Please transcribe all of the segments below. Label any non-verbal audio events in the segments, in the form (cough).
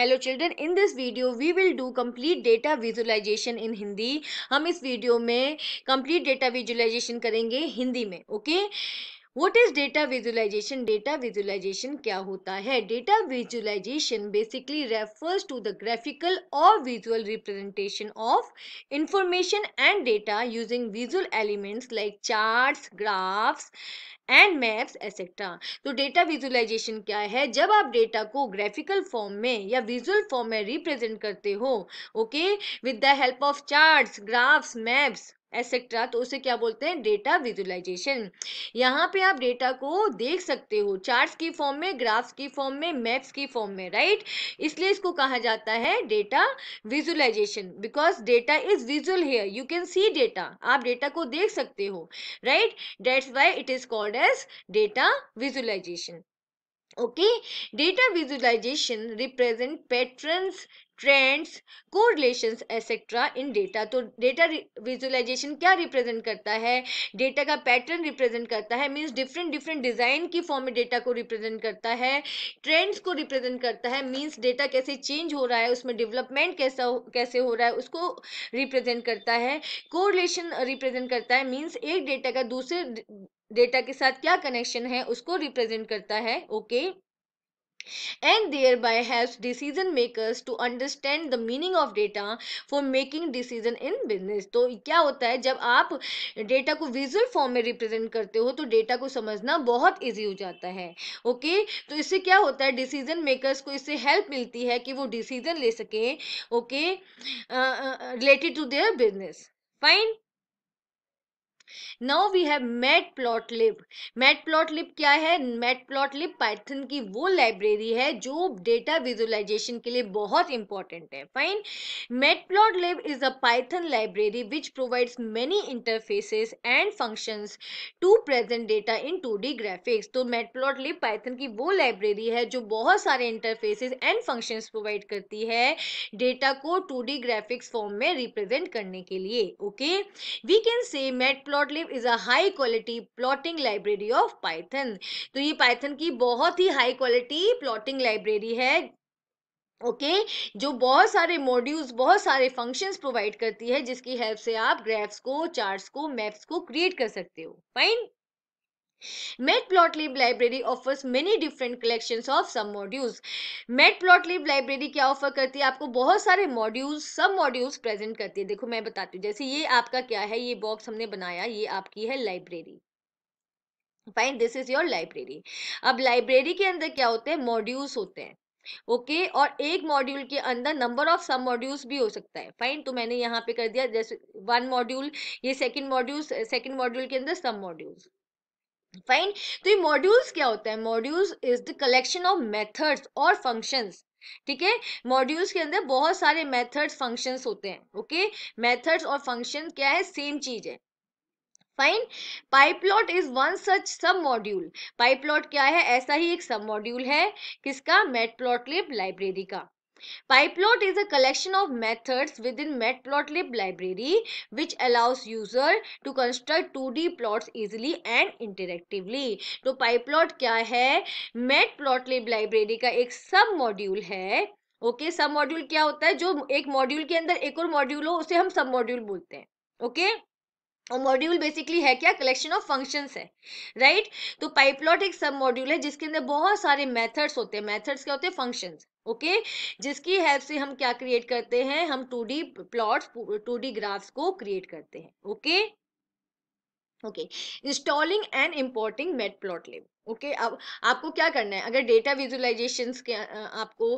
Hello children in this video we will do complete data visualisation in Hindi हम इस video में complete data visualisation करेंगे हिंदी में okay okay? What is data visualisation data visualisation क्या होता है data visualisation basically refers to the graphical और visual representation of information and data using visual elements like charts graphs and maps etcetera तो data visualisation क्या है जब आप data को ग्राफिकल फॉर्म में या विजुअल फॉर्म में रिप्रेजेंट करते हो okay with the help of charts graphs maps etcetera तो उसे क्या बोलते हैं डेटा विजुलाइजेशन यहाँ पे आप डेटा को देख सकते हो चार्ट्स की फॉर्म में ग्राफ्स की फॉर्म में मैप्स की फॉर्म में राइट इसलिए इसको कहा जाता है data visualisation because data is visual here you can see data आप डेटा को देख सकते हो right that's why it is called as data visualisation okay data visualisation represent patterns trends correlation etcetera in data तो data visualisation क्या represent करता है data का पैटर्न रिप्रेजेंट करता है मीन्स डिफरेंट डिफरेंट डिज़ाइन की फॉर्म में डेटा को रिप्रेजेंट करता है ट्रेंड्स को रिप्रेजेंट करता है मीन्स डेटा कैसे चेंज हो रहा है उसमें डेवलपमेंट कैसा कैसे हो रहा है उसको रिप्रेजेंट करता है कोरिलेशन रिप्रेजेंट करता है मीन्स एक डेटा का दूसरे डेटा के साथ क्या कनेक्शन है उसको रिप्रेजेंट करता है okay okay? and thereby helps decision makers to understand the meaning of data for making decision in business तो क्या होता है जब आप डेटा को विजुअल फॉर्म में रिप्रेजेंट करते हो तो डेटा को समझना बहुत ईजी हो जाता है ओके तो इससे क्या होता है डिसीजन मेकर्स को इससे हेल्प मिलती है कि वो डिसीजन ले सकें okay related to their business fine now we have mat matplotlib matplotlib क्या है मेट मैटप्लॉटलिब पाइथन की वो लाइब्रेरी है जो डेटा विजुअलाइजेशन के लिए बहुत इंपॉर्टेंट है fine mat matplotlib is a Python library which provides many interfaces and functions to present data into graphics तो मेट मैटप्लॉटलिब पाइथन की वो लाइब्रेरी है जो बहुत सारे इंटरफेसेस एंड फंक्शंस प्रोवाइड करती है डेटा को टू ग्राफिक्स फॉर्म में रिप्रेजेंट करने के लिए okay we can say mat plot matplotlib is a high quality plotting library of Python तो ये पाइथन की बहुत ही हाई क्वालिटी प्लॉटिंग लाइब्रेरी है ओके okay, जो बहुत सारे मॉड्यूल्स बहुत सारे फंक्शंस प्रोवाइड करती है जिसकी हेल्प से आप ग्राफ्स को चार्ट्स को मैप्स को क्रिएट कर सकते हो fine matplotlib library offers many different collections of sub modules matplotlib library क्या ऑफर करती है आपको बहुत सारे मॉड्यूल्स सब मॉड्यूल्स प्रेजेंट करती है देखो मैं बताती हूँ जैसे ये आपका क्या है ये बॉक्स हमने बनाया ये आपकी है library fine this is your library अब लाइब्रेरी के अंदर क्या होते हैं मॉड्यूल्स होते हैं ओके okay, और एक मॉड्यूल के अंदर नंबर ऑफ सब मॉड्यूल्स भी हो सकता है फाइन तो मैंने यहाँ पे कर दिया जैसे वन मॉड्यूल ये सेकंड मॉड्यूल सेकंड मॉड्यूल के अंदर सब मॉड्यूल्स फाइन तो ये मॉड्यूल्स क्या होता है modules is the collection of methods और फंक्शंस ठीक है मॉड्यूल्स के अंदर बहुत सारे मेथड्स फंक्शंस होते हैं ओके मेथड्स और फंक्शन क्या है सेम चीज है fine pyplot is one such sub module पाइपलॉट क्या है ऐसा ही एक सब मॉड्यूल है किसका मेटप्लॉटलिब लाइब्रेरी का PyPlot is a collection of methods within matplotlib library which allows user to construct 2D plots easily and interactively. तो PyPlot क्या है matplotlib library का एक sub module है ओके सब मॉड्यूल क्या होता है जो एक मॉड्यूल के अंदर एक और मॉड्यूल हो उसे हम सब मॉड्यूल बोलते हैं ओके okay? और मॉड्यूल बेसिकली है क्या कलेक्शन ऑफ फंक्शंस है राइट right? तो पाइपलॉट एक सब मॉड्यूल है जिसके अंदर बहुत सारे मेथड्स होते हैं मेथड्स क्या होते हैं फंक्शंस ओके जिसकी हेल्प से हम क्या क्रिएट करते हैं हम two D plots two D graphs को क्रिएट करते हैं okay okay? Okay installing and importing mat matplotlib okay अब आपको क्या करना है अगर डेटा विजुअलाइजेशंस के आपको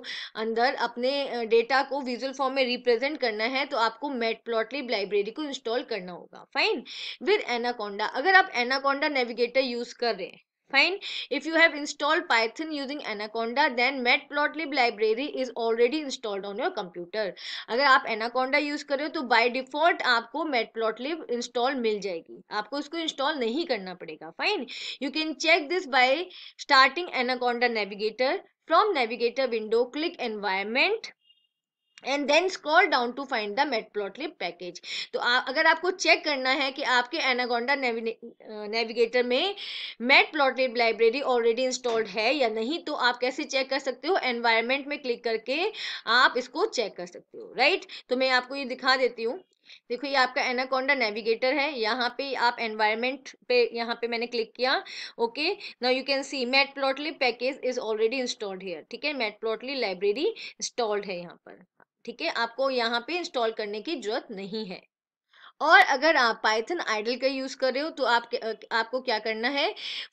अंदर अपने डेटा को विजुअल फॉर्म में रिप्रेजेंट करना है तो आपको मेट मेटप्लॉटलिब लाइब्रेरी को इंस्टॉल करना होगा फाइन विद एनाकोंडा अगर आप एनाकोंडा नेविगेटर यूज़ कर रहे हैं Fine. If you have installed Python using Anaconda, then Matplotlib library is already installed on your computer. agar aap Anaconda use kar rahe ho to by default aapko Matplotlib install mil jayegi aapko usko install nahi karna padega Fine. You can check this by starting Anaconda Navigator. From Navigator window, click Environment. And then scroll down to find the matplotlib package तो आ, अगर आपको check करना है कि आपके Anaconda Navigator में matplotlib library already installed है या नहीं तो आप कैसे चेक कर सकते हो एनवायरमेंट में क्लिक करके आप इसको चेक कर सकते हो राइट तो मैं आपको ये दिखा देती हूँ देखो ये आपका एनाकोंडा नेविगेटर है यहाँ पे आप एनवायरमेंट पे यहाँ पे मैंने क्लिक किया okay now you can see mat plotly package is already installed here ठीक है मेट प्लॉटली लाइब्रेरी इंस्टॉल्ड है यहाँ पर ठीक है आपको यहाँ पे इंस्टॉल करने की जरूरत नहीं है और अगर आप पाइथन आइडल का यूज़ कर रहे हो तो आप आपको क्या करना है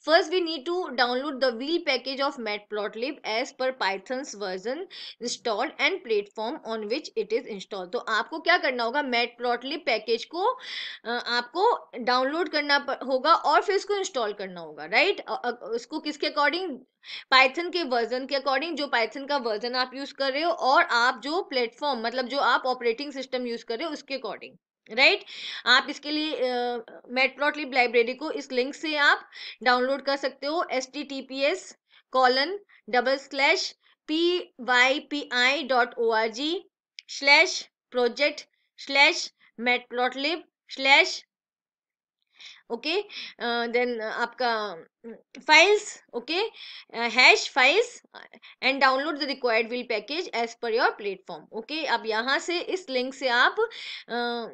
first we need to download the wheel package of plotlib as per Python's version install and platform on which it is install तो आपको क्या करना होगा प्लॉटलिप पैकेज को आपको डाउनलोड करना होगा और फिर इसको इंस्टॉल करना होगा राइट उसको किसके अकॉर्डिंग पाइथन के वर्जन के अकॉर्डिंग जो पाइथन का वर्जन आप यूज कर रहे हो और आप जो प्लेटफॉर्म मतलब जो आप ऑपरेटिंग सिस्टम यूज कर रहे हो उसके अकॉर्डिंग राइट आप इसके लिए मेटप्लॉटलिब लाइब्रेरी को इस लिंक से आप डाउनलोड कर सकते हो S T T P S colon double slash P Y P I dot O R G slash project slash matplotlib slash okay then आपका files okay hash files and download the required will package as per your platform okay अब यहाँ से इस link से आप uh,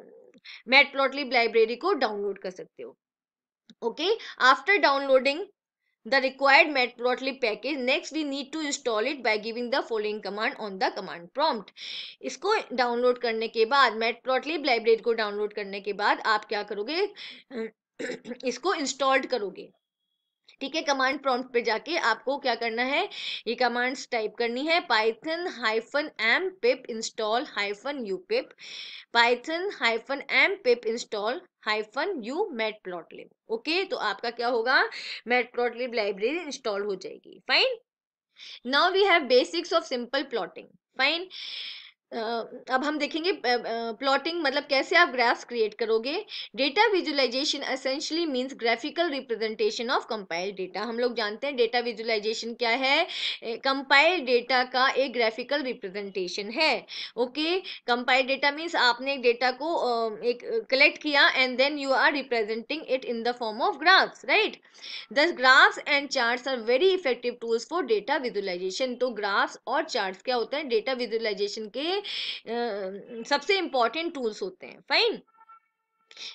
matplotlib library को download कर सकते हो okay after downloading the required matplotlib package next we need to install it by giving the following command on the command prompt इसको डाउनलोड करने के बाद मेटप्लॉटलिप लाइब्रेरी को डाउनलोड करने के बाद आप क्या करोगे (clears throat) इसको इंस्टॉल्ड करोगे ठीक है कमांड प्रॉम्प्ट पे जाके आपको क्या करना है ये कमांड्स टाइप करनी है Python hyphen M pip install hyphen U pip Python hyphen M pip install hyphen U mat plotlib okay तो आपका क्या होगा मेट प्लॉटलिब लाइब्रेरी इंस्टॉल हो जाएगी fine now we have basics of simple plotting fine अब हम देखेंगे plotting मतलब कैसे आप ग्राफ्स क्रिएट करोगे data visualisation essentially means graphical representation of compile data हम लोग जानते हैं डेटा विजुलाइजेशन क्या है कंपाइल डेटा का एक ग्राफिकल रिप्रेजेंटेशन है ओके कंपाइल डेटा मींस आपने एक डेटा को uh, एक कलेक्ट किया and then you are representing it in the form of graphs right thus graphs and charts are very effective tools for data visualisation तो graphs और charts क्या होते हैं डेटा विजुलाइजेशन के सबसे इंपॉर्टेंट टूल्स होते हैं fine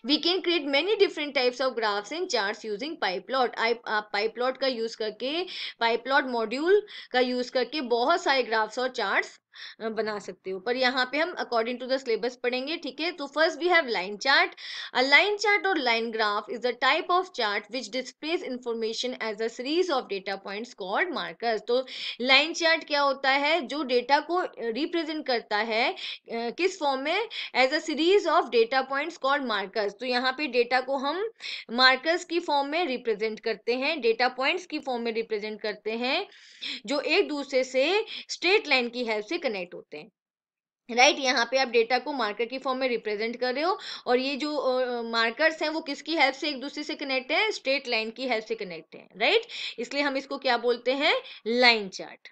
we can create many different types of graphs and charts using pyplot आप पाइपलॉट का यूज करके पाइपलॉट मॉड्यूल का यूज करके बहुत सारे ग्राफ्स और चार्ट्स बना सकते हो पर यहाँ पे हम अकॉर्डिंग टू द सिलेबस पढ़ेंगे ठीक है तो first we have line chart a line chart और line graph is a type of chart which displays information as a series of data point called markers तो लाइन चार्ट क्या होता है जो डेटा को रिप्रेजेंट करता है किस फॉर्म में as a series of data point called markers तो यहाँ पे डेटा को हम मार्कर्स की फॉर्म में रिप्रेजेंट करते हैं डेटा पॉइंट्स की फॉर्म में रिप्रेजेंट करते हैं जो एक दूसरे से स्ट्रेट लाइन की हेल्प से कनेक्ट होते हैं राइट right, यहाँ पे आप डेटा को मार्कर की फॉर्म में रिप्रेजेंट कर रहे हो और ये जो मार्कर्स uh, हैं वो किसकी हेल्प से एक दूसरे से कनेक्ट है स्ट्रेट लाइन की हेल्प से कनेक्ट है राइट right? इसलिए हम इसको क्या बोलते हैं line chart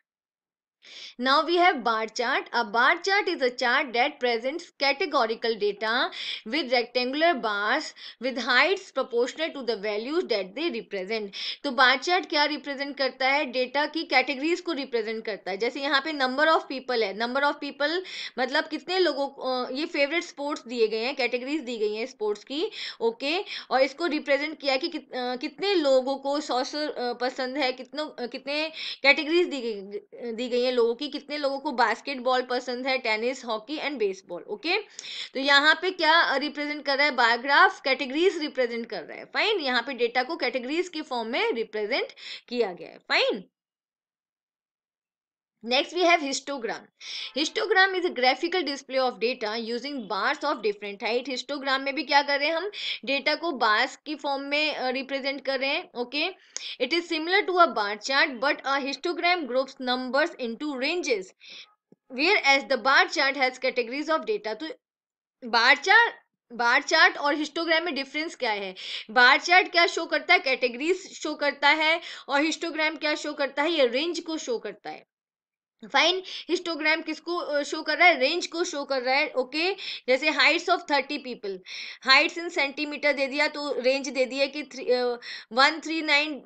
Now we have bar chart. A bar chart is a chart that presents categorical data with rectangular bars with heights proportional to the values that they represent. तो bar chart क्या represent करता है data की categories को represent करता है जैसे यहाँ पे number of people है number of people मतलब कितने लोगों को ये favorite sports दिए गए हैं categories दी गई हैं sports की ओके okay? और इसको represent किया कि, कि कितने लोगों को सॉसर पसंद है कितनों कितने categories दी गई दी गई है लोगों की कितने लोगों को बास्केटबॉल पसंद है tennis hockey and baseball okay तो यहाँ पे क्या रिप्रेजेंट कर रहा है बायोग्राफ कैटेगरीज रिप्रेजेंट कर रहा है फाइन यहाँ पे डेटा को कैटेगरीज के फॉर्म में रिप्रेजेंट किया गया है fine next we have histogram histogram is a graphical display of data using bars of different height histogram में भी क्या कर रहे हैं हम डेटा को बार्स की फॉर्म में रिप्रेजेंट कर रहे हैं okay it is similar to a bar chart but a histogram groups numbers into ranges whereas the bar chart has categories of data तो बार चार्ट बार चार्ट और histogram में difference क्या है bar chart क्या show करता है categories show करता है और हिस्टोग्राम क्या शो करता है ये रेंज को शो करता है फाइन हिस्टोग्राम किसको शो कर रहा है रेंज को शो कर रहा है ओके okay? जैसे heights of thirty people heights in centimetre दे दिया तो रेंज दे दिया कि one three nine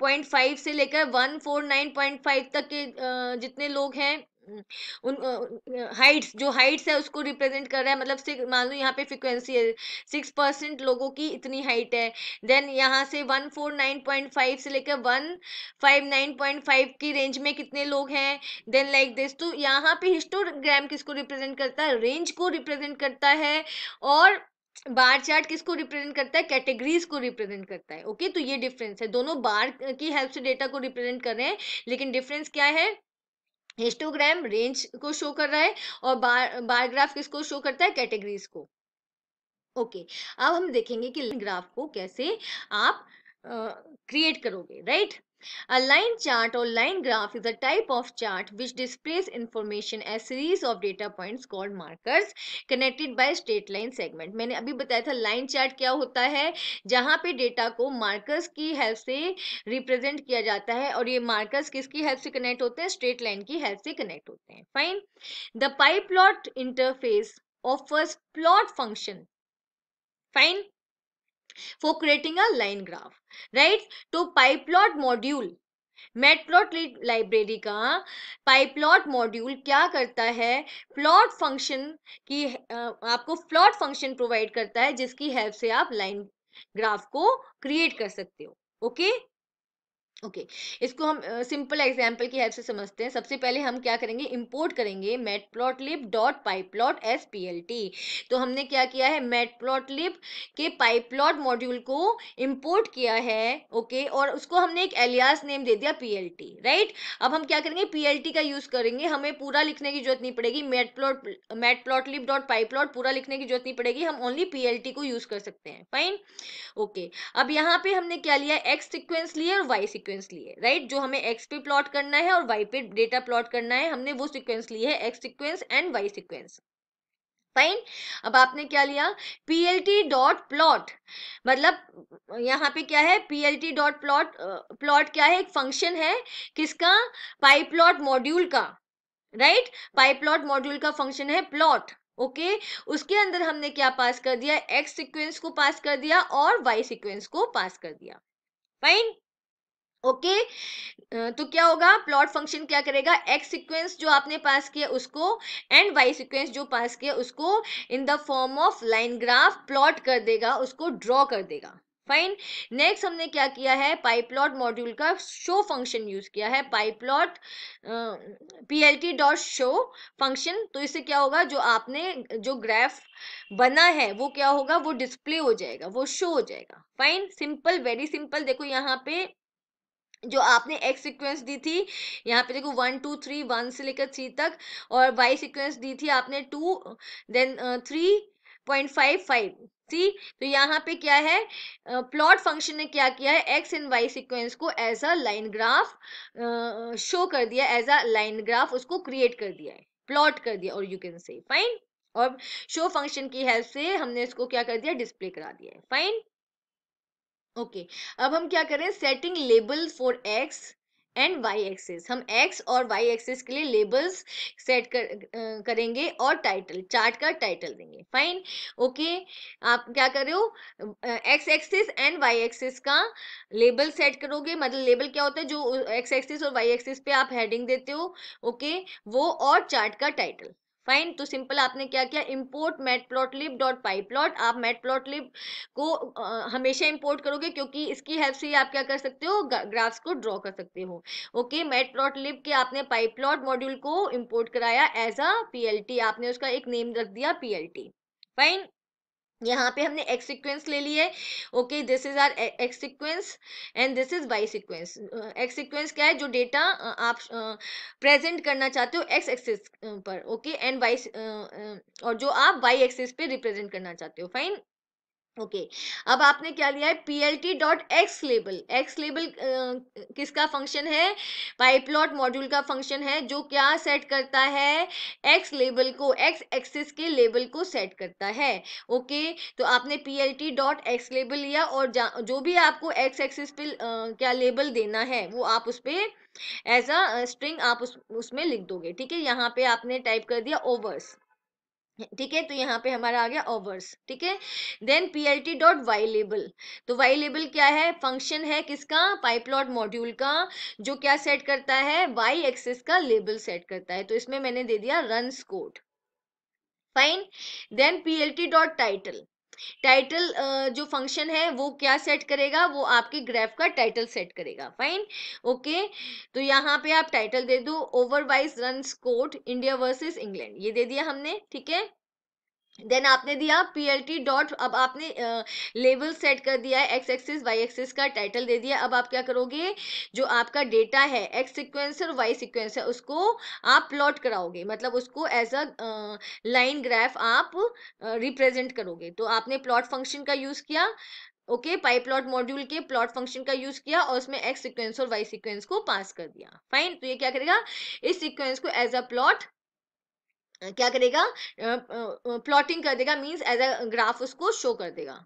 point five से लेकर one four nine point five तक के uh, जितने लोग हैं हम्म, उन हाइट्स जो हाइट्स है उसको रिप्रेजेंट कर रहा है मतलब मान लो यहाँ पे फ्रिक्वेंसी है सिक्स परसेंट लोगों की इतनी हाइट है देन यहाँ से one four nine point five से लेकर one five nine point five की रेंज में कितने लोग हैं देन लाइक दिस तो यहाँ पे हिस्टोग्राम किसको रिप्रेजेंट करता है रेंज को रिप्रेजेंट करता है और बार चार्ट किसको रिप्रेजेंट करता है कैटेगरीज को रिप्रेजेंट करता है ओके तो ये डिफरेंस है दोनों बार की हेल्प से डेटा को रिप्रेजेंट कर रहे हैं लेकिन डिफरेंस क्या है हिस्टोग्राम रेंज को शो कर रहा है और बार बायोग्राफ किसको शो करता है कैटेगरीज को ओके okay. अब हम देखेंगे कि ग्राफ को कैसे आप क्रिएट uh, करोगे right right? A line chart or line graph is a type of chart which displays information as series of data points called markers connected by straight line segment. मैंने अभी बताया था line chart क्या होता है जहाँ पे data को markers की help से represent किया जाता है और ये markers किसकी help से connect होते हैं straight line की help से connect होते हैं Fine. The pie plot interface offers plot function. Fine. for creating a line graph right तो पाइपलॉट मॉड्यूल मेटप्लॉट लाइब्रेरी का पाइपलॉट मॉड्यूल क्या करता है प्लॉट फंक्शन की आपको प्लॉट फंक्शन प्रोवाइड करता है जिसकी हेल्प से आप लाइन ग्राफ को क्रिएट कर सकते हो ओके ओके okay. इसको हम सिंपल uh, एग्जाम्पल की हेल्प से समझते हैं सबसे पहले हम क्या करेंगे इम्पोर्ट करेंगे lib dot pyplot as P L T तो हमने क्या किया है मेटप्लॉटलिब के पाइपलॉट मॉड्यूल को इम्पोर्ट किया है ओके okay, और उसको हमने एक एलियास नेम दे दिया पी एल टी राइट अब हम क्या करेंगे पी एल टी का यूज़ करेंगे हमें पूरा लिखने की जरूरत नहीं पड़ेगी मेटप्लॉट मेटप्लॉटलिब डॉट पाइपलॉट पूरा लिखने की जरूरत नहीं पड़ेगी हम ओनली पी एल टी को यूज़ कर सकते हैं फाइन ओके okay. अब यहाँ पे हमने क्या लिया एक्स सिक्वेंस लिया और वाई सिक्वेंस सीक्वेंस ली है राइट जो हमें एक्स पे प्लॉट करना है और वाई पे डेटा प्लॉट करना है हमने वो सीक्वेंस ली है X sequence and Y sequence fine अब आपने क्या लिया P L T dot plot मतलब यहाँ पे क्या है P L T dot plot plot क्या है एक फंक्शन है किसका पाई प्लॉट मॉड्यूल का राइट पाई प्लॉट मॉड्यूल का फंक्शन है प्लॉट ओके okay? उसके अंदर हमने क्या पास कर दिया एक्स सीक्वेंस को पास कर दिया और वाई सीक्वेंस को पास कर दिया फाइन ओके तो क्या होगा प्लॉट फंक्शन क्या करेगा एक्स सीक्वेंस जो आपने पास किया उसको एंड वाई सीक्वेंस जो पास किया उसको in the form of line graph plot कर देगा उसको ड्रॉ कर देगा फाइन नेक्स्ट हमने क्या किया है पाइप्लॉट मॉड्यूल का शो फंक्शन यूज किया है pyplot P L T dot show function तो इससे क्या होगा जो आपने जो ग्राफ बना है वो क्या होगा वो डिस्प्ले हो जाएगा वो शो हो जाएगा फाइन सिंपल वेरी सिंपल देखो यहाँ पे जो आपने एक्स सीक्वेंस दी थी यहाँ पे देखो वन टू थ्री वन से लेकर थ्री तक और वाई सीक्वेंस दी थी आपने two then three point five five थी तो यहाँ पे क्या है प्लॉट uh, फंक्शन ने क्या किया है एक्स एंड वाई सीक्वेंस को as a line graph show कर दिया एज अ लाइन ग्राफ उसको क्रिएट कर दिया है प्लॉट कर दिया और यू कैन से फाइन और शो फंक्शन की हेल्प से हमने इसको क्या कर दिया डिस्प्ले करा दिया है फाइन ओके अब हम क्या करें setting label for X and Y axes हम एक्स और वाई एक्सेस के लिए लेबल्स सेट कर, करेंगे और टाइटल चार्ट का टाइटल देंगे फाइन ओके okay, आप क्या कर रहे हो X axes and Y axes का लेबल सेट करोगे मतलब लेबल क्या होता है जो एक्स एक्सेस और वाई एक्सेस पे आप हेडिंग देते हो ओके okay, वो और चार्ट का टाइटल फाइन तो सिंपल आपने क्या किया इंपोर्ट लिप डॉट प्लॉट आप मेटप्लॉटलिब को आ, हमेशा इंपोर्ट करोगे क्योंकि इसकी हेल्प से आप क्या कर सकते हो ग्राफ्स को ड्रॉ कर सकते हो ओके लिप के आपने प्लॉट मॉड्यूल को इंपोर्ट कराया एज अ पीएलटी आपने उसका एक नेम रख दिया पीएलटी फाइन यहाँ पे हमने एक्स सिक्वेंस ले लिया है okay this is our X sequence and this is Y sequence X sequence क्या है जो डेटा आप प्रेजेंट करना चाहते हो एक्स एक्सिस पर ओके एंड वाई और जो आप वाई एक्सिस पे रिप्रेजेंट करना चाहते हो फाइन ओके okay. अब आपने क्या लिया है P L T dot x label X label किसका फंक्शन है पाइपलॉट मॉड्यूल का फंक्शन है जो क्या सेट करता है एक्स लेबल को एक्स एक्सिस के लेबल को सेट करता है ओके okay. तो आपने P L T dot x label लिया और जो भी आपको एक्स एक्सिस पे uh, क्या लेबल देना है वो आप उस पर एज अ स्ट्रिंग आप उस, उसमें लिख दोगे ठीक है यहाँ पे आपने टाइप कर दिया ओवर्स ठीक है तो यहाँ पे हमारा आ गया ओवर्स ठीक है then P L T dot Y label तो वाई लेबल क्या है फंक्शन है किसका पाइपलॉट मॉड्यूल का जो क्या सेट करता है वाई एक्सेस का लेबल सेट करता है तो इसमें मैंने दे दिया run scored fine then P L T dot title title uh, जो फंक्शन है वो क्या सेट करेगा वो आपके ग्राफ का टाइटल सेट करेगा फाइन ओके तो यहाँ पे आप टाइटल दे दो over wise run scored India versus England ये दे दिया हमने ठीक है देन आपने दिया पी एल टी डॉट अब आपने लेवल सेट कर दिया है एक्स एक्सिस वाई एक्सिस का टाइटल दे दिया अब आप क्या करोगे जो आपका डेटा है एक्स सिक्वेंस और वाई सिक्वेंस है उसको आप प्लॉट कराओगे मतलब उसको एज अ लाइन ग्राफ आप रिप्रेजेंट करोगे तो आपने प्लॉट फंक्शन का यूज़ किया ओके पाइप प्लॉट मॉड्यूल के प्लॉट फंक्शन का यूज किया और उसमें एक्स सिक्वेंस और वाई सिक्वेंस को पास कर दिया फाइन तो ये क्या करेगा इस सिक्वेंस को एज अ प्लॉट क्या करेगा प्लॉटिंग कर देगा मीन्स एज अ ग्राफ उसको शो कर देगा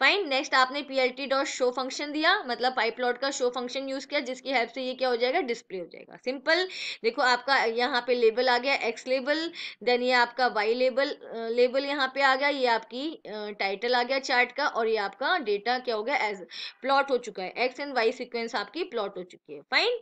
फाइन नेक्स्ट आपने P L T dot show function दिया मतलब पाइप प्लॉट का शो फंक्शन यूज किया जिसकी हेल्प से ये क्या हो जाएगा डिस्प्ले हो जाएगा सिंपल देखो आपका यहाँ पे लेबल आ गया एक्स लेबल देन ये आपका वाई लेबल लेबल यहाँ पे आ गया ये आपकी टाइटल आ गया चार्ट का और ये आपका डेटा क्या हो गया एज प्लॉट हो चुका है एक्स एंड वाई सिक्वेंस आपकी प्लॉट हो चुकी है fine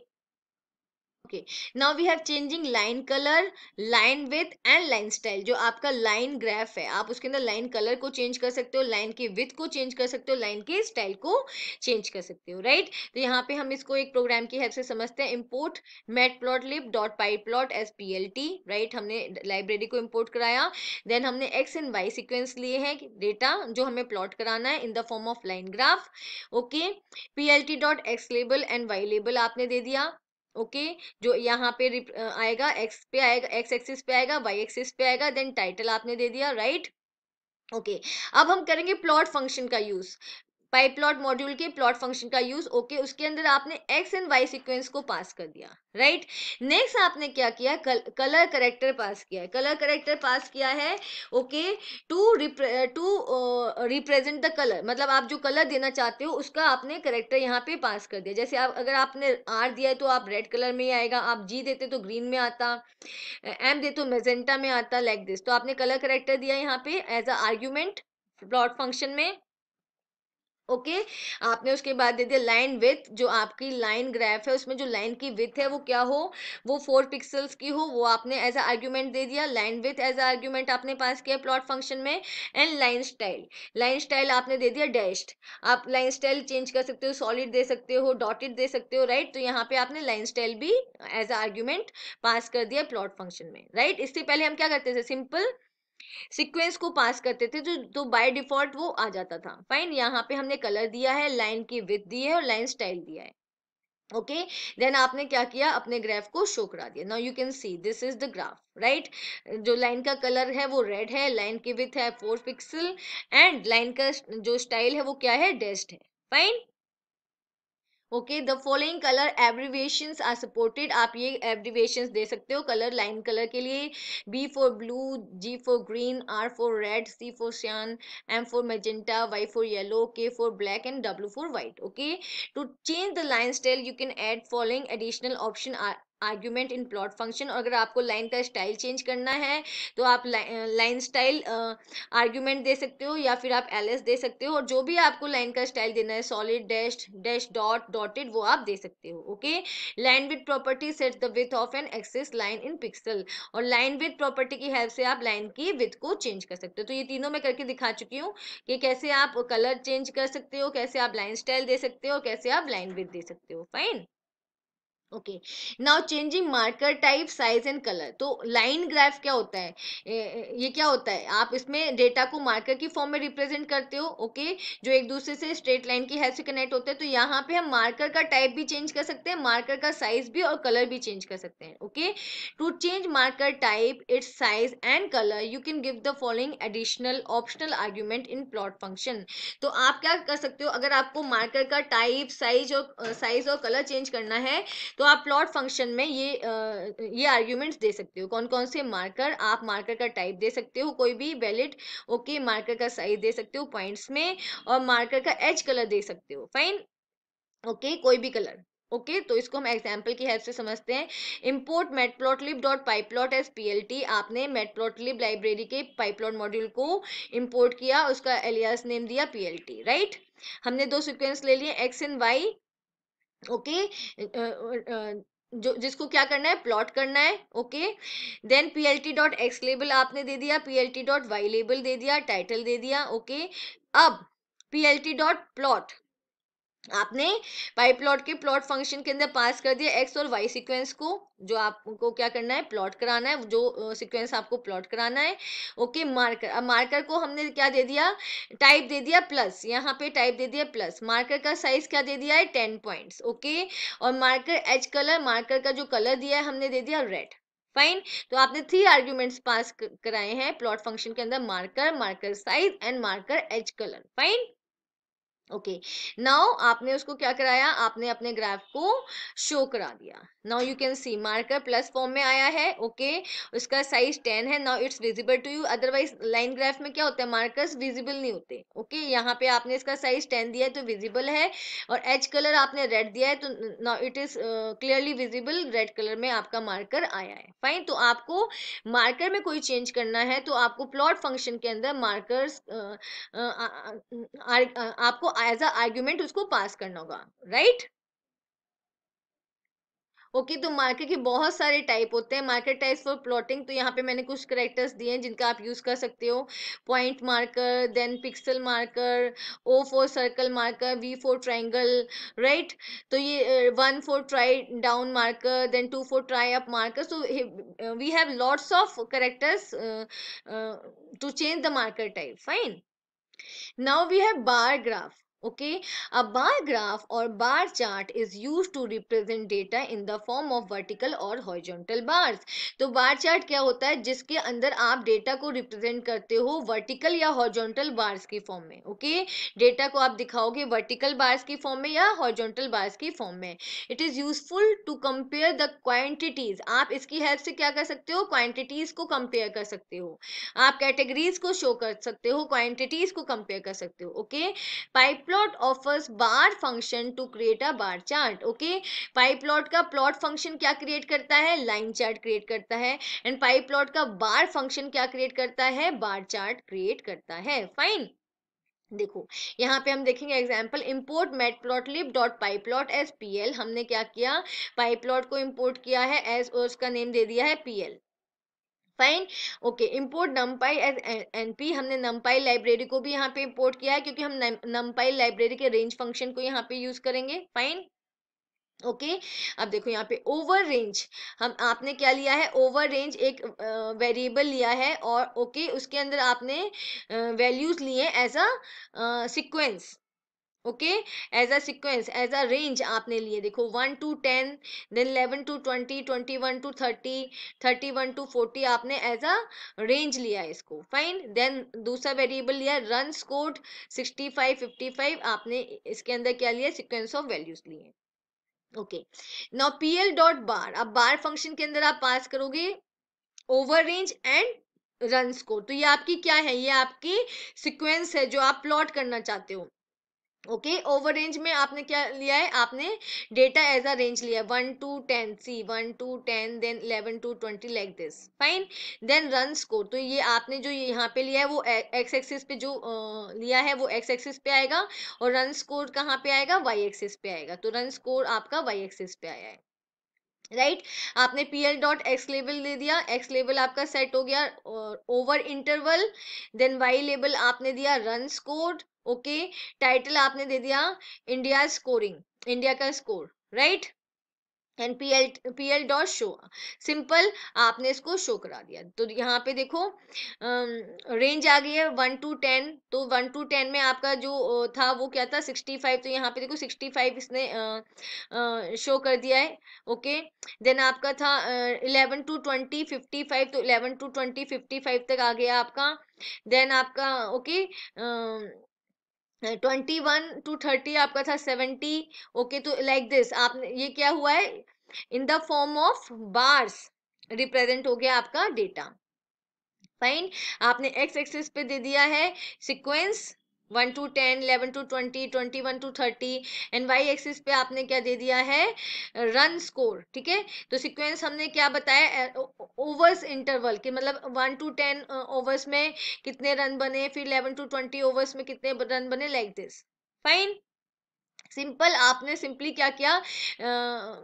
okay now we have changing line colour line width and line style जो आपका लाइन ग्राफ है आप उसके अंदर लाइन कलर को चेंज कर सकते हो लाइन की विथ को चेंज कर सकते हो लाइन के स्टाइल को चेंज कर सकते हो राइट right? तो यहाँ पे हम इसको एक प्रोग्राम की हेल्प से समझते हैं import matplotlib dot pyplot as P L T right हमने लाइब्रेरी को इम्पोर्ट कराया देन हमने एक्स एंड वाई सिक्वेंस लिए हैं डेटा जो हमें प्लॉट कराना है in the form of line graph okay P L T dot x label and Y label आपने दे दिया ओके okay, जो यहाँ पे आएगा एक्स पे आएगा एक्स एक्सिस पे आएगा वाई एक्सिस पे आएगा देन टाइटल आपने दे दिया राइट right? ओके okay, अब हम करेंगे प्लॉट फंक्शन का यूज पाई प्लॉट मॉड्यूल के प्लॉट फंक्शन का यूज ओके okay, उसके अंदर आपने एक्स एंड वाई सीक्वेंस को पास कर दिया राइट right? नेक्स्ट आपने क्या किया कल, कलर करेक्टर पास किया है कलर करेक्टर पास किया है okay to to represent the colour मतलब आप जो कलर देना चाहते हो उसका आपने करेक्टर यहाँ पे पास कर दिया जैसे आप अगर आपने आर दिया है तो आप रेड कलर में ही आएगा आप जी देते तो ग्रीन में आता एम देते तो मेजेंटा में आता लाइक like दिस तो आपने कलर करेक्टर दिया यहाँ पे as a argument plot function में ओके okay? आपने उसके बाद दे दिया लाइन विथ जो आपकी लाइन ग्राफ है उसमें जो लाइन की विथ है वो क्या हो वो फोर पिक्सल्स की हो वो आपने एज अ आर्ग्यूमेंट दे दिया line width as a argument आपने पास किया प्लॉट फंक्शन में and line style line style आपने दे दिया डैश्ड आप लाइन स्टाइल चेंज कर सकते हो सॉलिड दे सकते हो डॉटेड दे सकते हो राइट right? तो यहाँ पे आपने लाइन स्टाइल भी एज अ आर्ग्यूमेंट पास कर दिया प्लॉट फंक्शन में राइट right? इससे पहले हम क्या करते थे सिंपल सीक्वेंस को पास करते थे जो तो बाय डिफॉल्ट वो आ जाता था फाइन यहाँ पे हमने कलर दिया है लाइन की विथ दी है और लाइन स्टाइल दिया है ओके okay? देन आपने क्या किया अपने ग्राफ को शो करा दिया now you can see this is the graph right जो लाइन का कलर है वो रेड है लाइन की विथ है फोर पिक्सल एंड लाइन का जो स्टाइल है वो क्या है डेस्ट है fine okay the following colour abbreviations are supported आप ये एब्रीवेशन दे सकते हो कलर लाइन कलर के लिए B for blue G for green R for red C for cyan M for magenta Y for yellow K for black and W for white okay to change the line style you can add following additional option argument in plot function और अगर आपको line का style change करना है तो आप line style argument दे सकते हो या फिर आप एल दे सकते हो और जो भी आपको लाइन का स्टाइल देना है solid dash dash dot dotted वो आप दे सकते हो ओके line width property set the width of an axes line in pixel और लाइन विथ प्रॉपर्टी की हेल्प से आप लाइन की विथ को चेंज कर सकते हो तो ये तीनों मैं करके दिखा चुकी हूँ कि कैसे आप कलर चेंज कर सकते हो कैसे आप लाइन स्टाइल दे सकते हो कैसे आप लाइन विथ दे सकते हो fine okay now changing marker type size and colour तो लाइन ग्राफ क्या होता है ये क्या होता है आप इसमें डेटा को मार्कर की फॉर्म में रिप्रेजेंट करते हो ओके okay? जो एक दूसरे से स्ट्रेट लाइन की हेल्प से कनेक्ट होते हैं तो यहाँ पे हम मार्कर का टाइप भी चेंज कर सकते हैं मार्कर का साइज भी और कलर भी चेंज कर सकते हैं okay to change marker type its size and colour you can give the following additional optional argument in plot function तो आप क्या कर सकते हो अगर आपको मार्कर का टाइप साइज और साइज और कलर चेंज करना है तो तो आप प्लॉट फंक्शन में ये आ, ये आर्ग्यूमेंट्स दे सकते हो कौन कौन से मार्कर आप मार्कर का टाइप दे सकते हो कोई भी वैलिड ओके मार्कर का साइज दे सकते हो पॉइंट्स में और मार्कर का एज कलर दे सकते हो फाइन ओके कोई भी कलर ओके okay, तो इसको हम एग्जाम्पल की हेल्प से समझते हैं import matplotlib dot pyplot as P आपने मेटप्लॉटलिप लाइब्रेरी के पाइपलॉट मॉड्यूल को इम्पोर्ट किया उसका एलियास नेम दिया पी राइट हमने दो सिक्वेंस ले लिए एक्स एंड वाई ओके जो जिसको क्या करना है प्लॉट करना है okay then P L T dot x label आपने दे दिया P L T dot Y label दे दिया टाइटल दे दिया ओके okay? अब P L T dot plot आपने पाई प्लॉट के प्लॉट फंक्शन के अंदर पास कर दिया एक्स और वाई सीक्वेंस को जो आपको क्या करना है प्लॉट कराना है जो सीक्वेंस आपको प्लॉट कराना है ओके मार्कर अब मार्कर को हमने क्या दे दिया टाइप दे दिया प्लस यहाँ पे टाइप दे दिया प्लस मार्कर का साइज क्या दे दिया है टेन पॉइंट्स ओके और मार्कर एच कलर मार्कर का जो कलर दिया है हमने दे दिया रेड फाइन तो आपने थ्री आर्ग्यूमेंट्स पास कराए हैं प्लॉट फंक्शन के अंदर marker marker size and marker edge colour fine okay okay. Now आपने उसको क्या कराया आपने अपने ग्राफ को शो करा दिया now you can see marker plus form में आया है ओके okay. उसका साइज टेन है now it's visible to you otherwise line graph में क्या होता है मार्कर्स विजिबल नहीं होते ओके okay. यहाँ पे आपने इसका साइज टेन दिया है तो विजिबल है और एच कलर आपने रेड दिया है तो now it is clearly visible red colour में आपका मार्कर आया है फाइन तो आपको मार्कर में कोई चेंज करना है तो आपको प्लॉट फंक्शन के अंदर मार्कर्स uh, uh, uh, आपको एज अ आर्ग्यूमेंट उसको पास करना होगा राइट ओके तो मार्केट के बहुत सारे टाइप होते हैं मार्केट टाइप्स फॉर प्लॉटिंग तो यहाँ पे मैंने कुछ करेक्टर्स दिए हैं जिनका आप यूज़ कर सकते हो point marker then pixel marker O for circle marker V for triangle right तो ये one for tri down marker then two for tri up marker so we have lots of characters to change the marker type fine now we have bar graph okay a bar graph और bar chart is use to represent data in the form of vertical और horizontal bars तो bar chart क्या होता है जिसके अंदर आप data को रिप्रेजेंट करते हो वर्टिकल या हॉर्जोंटल बार्स की फॉर्म में ओके okay? डेटा को आप दिखाओगे वर्टिकल बार्स की फॉर्म में या हॉर्जोंटल बार्स की फॉर्म में it is useful to compare the quantities आप इसकी हेल्प से क्या कर सकते हो क्वांटिटीज को कंपेयर कर सकते हो आप कैटेगरीज को शो कर सकते हो क्वांटिटीज को कंपेयर कर सकते हो ओके पाइप plot offers bar function to create a bar chart okay pie plot का plot function क्या create करता है line chart create करता है and pie plot का bar function क्या create करता है bar chart create करता है fine देखो यहाँ पे हम देखेंगे example import matplotlib dot pyplot as P हमने क्या किया पाई प्लॉट को इम्पोर्ट किया है एज और उसका नेम दे दिया है P L fine okay import numpy as N P हमने नमपाई लाइब्रेरी को भी यहाँ पे इम्पोर्ट किया है क्योंकि हम नमपाई लाइब्रेरी के रेंज फंक्शन को यहाँ पे यूज करेंगे फाइन ओके okay, अब देखो यहाँ पे ओवर रेंज हम आपने क्या लिया है ओवर रेंज एक वेरिएबल लिया है और ओके okay, उसके अंदर आपने वैल्यूज लिए as a sequence okay as a sequence as a range आपने लिए देखो one to ten then eleven to twenty twenty one to thirty thirty one to forty आपने एज अ रेंज लिया इसको फाइन देन दूसरा variable लिया run scored sixty five fifty five आपने इसके अंदर क्या लिया सिक्वेंस ऑफ वैल्यूज लिए okay now P L dot bar अब बार फंक्शन के अंदर आप पास करोगे over range and run score तो ये आपकी क्या है ये आपकी सिक्वेंस है जो आप प्लॉट करना चाहते हो ओके ओवर रेंज में आपने क्या लिया है आपने डेटा एज अ रेंज लिया one to ten see one to ten then eleven to twenty like this fine then run score तो ये आपने जो यहाँ पे लिया है वो एक्स एक्सिस पे जो आ, लिया है वो एक्स एक्सिस पे आएगा और रन स्कोर कहाँ पे आएगा वाई एक्सिस पे आएगा तो रन स्कोर आपका वाई एक्सिस पे आया है राइट right? आपने पी एल डॉट एक्स लेवल दे दिया एक्स लेवल आपका सेट हो गया और ओवर इंटरवल देन वाई लेवल आपने दिया रन स्कोर ओके टाइटल आपने दे दिया इंडिया स्कोरिंग इंडिया का score right and P L P L dot show simple आपने इसको शो करा दिया तो यहाँ पे देखो रेंज आ गई है वन टू टेन तो वन टू टेन में आपका जो था वो क्या था सिक्सटी फाइव तो यहाँ पे देखो सिक्सटी फाइव इसने शो कर दिया है ओके देन आपका था eleven to twenty fifty five तो eleven to twenty fifty five तक आ गया आपका देन आपका okay okay, twenty one to thirty आपका था सेवेंटी ओके तो लाइक दिस आपने ये क्या हुआ है in the form of bars represent हो गया आपका डेटा फाइन आपने एक्स एक्सिस पे दे दिया है sequence one to ten eleven to twenty twenty one to thirty and Y axis पे आपने क्या दे दिया है रन स्कोर ठीक है तो सिक्वेंस हमने क्या बताया ओवर्स इंटरवल कि मतलब वन टू टेन ओवर्स में कितने रन बने फिर इलेवन टू ट्वेंटी ओवर्स में कितने रन बने लाइक दिस फाइन सिंपल आपने सिंपली क्या किया uh,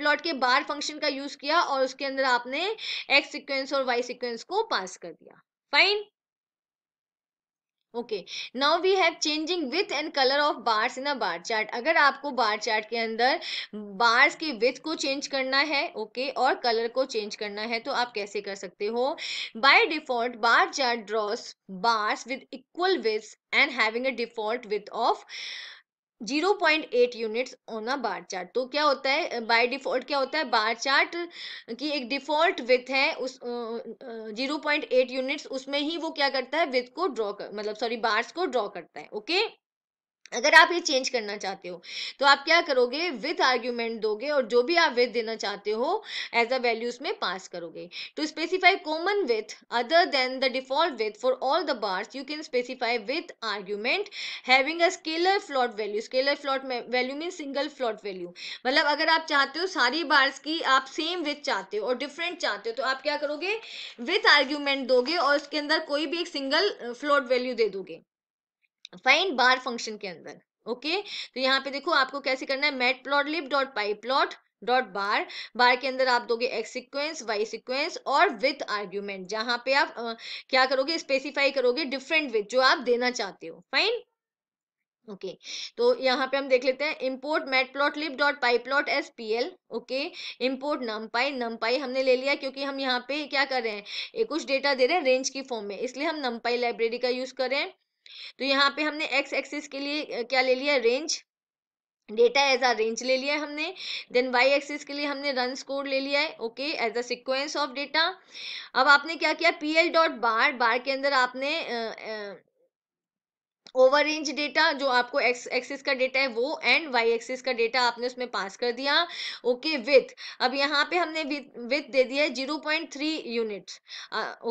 लॉट के बार फंक्शन का यूज किया और उसके अंदर आपने एक्स सिक्वेंस और वाई सिक्वेंस को पास कर दिया fine okay now we have changing width and colour of bars in a bar chart अगर आपको बार चार्ट के अंदर बार्स की विथ को चेंज करना है ओके okay, और कलर को चेंज करना है तो आप कैसे कर सकते हो by default bar chart draws bars with equal width and having a default width of zero point eight units on a bar chart तो क्या होता है बाय डिफॉल्ट क्या होता है बार चार्ट की एक डिफॉल्ट विथ है उस जीरो पॉइंट एट यूनिट्स उसमें ही वो क्या करता है विथ को ड्रॉ कर मतलब सॉरी बार्स को ड्रॉ करता है ओके okay? अगर आप ये चेंज करना चाहते हो तो आप क्या करोगे विथ आर्ग्यूमेंट दोगे और जो भी आप विथ देना चाहते हो एज अ वैल्यू उसमें पास करोगे to specify common width other than the default width for all the bars you can specify width argument having a scalar float value scalar float value mean single float value मतलब अगर आप चाहते हो सारी bars की आप same with चाहते हो और डिफरेंट चाहते हो तो आप क्या करोगे विथ आर्ग्यूमेंट दोगे और उसके अंदर कोई भी एक सिंगल फ्लॉट वैल्यू दे दोगे फाइंड बार फंक्शन के अंदर ओके okay? तो यहाँ पे देखो आपको कैसे करना है matplotlib dot pyplot dot bar bar के अंदर आप दोगे एक्स सिक्वेंस वाई सिक्वेंस और विथ आर्ग्यूमेंट जहां पे आप आ, क्या करोगे स्पेसिफाई करोगे डिफरेंट विथ जो आप देना चाहते हो फाइन ओके okay. तो यहाँ पे हम देख लेते हैं import matplotlib dot plot as P L okay import numpy numpy हमने ले लिया क्योंकि हम यहाँ पे क्या कर रहे हैं कुछ डेटा दे रहे हैं रेंज की फॉर्म में इसलिए हम नम पाई लाइब्रेरी का यूज कर रहे हैं तो यहाँ पे हमने एक्स एक्सिस के लिए क्या ले लिया range data as a range ले लिया हमने देन वाई एक्सिस के लिए हमने रन स्कोर ले लिया है okay as a sequence of data अब आपने क्या किया P L dot bar bar के अंदर आपने ओवर रेंज डेटा जो आपको एक्स एक्सिस का डेटा है वो एंड वाई एक्सिस का डेटा आपने उसमें पास कर दिया ओके okay, विथ अब यहाँ पे हमने विथ दे दिया है zero point three units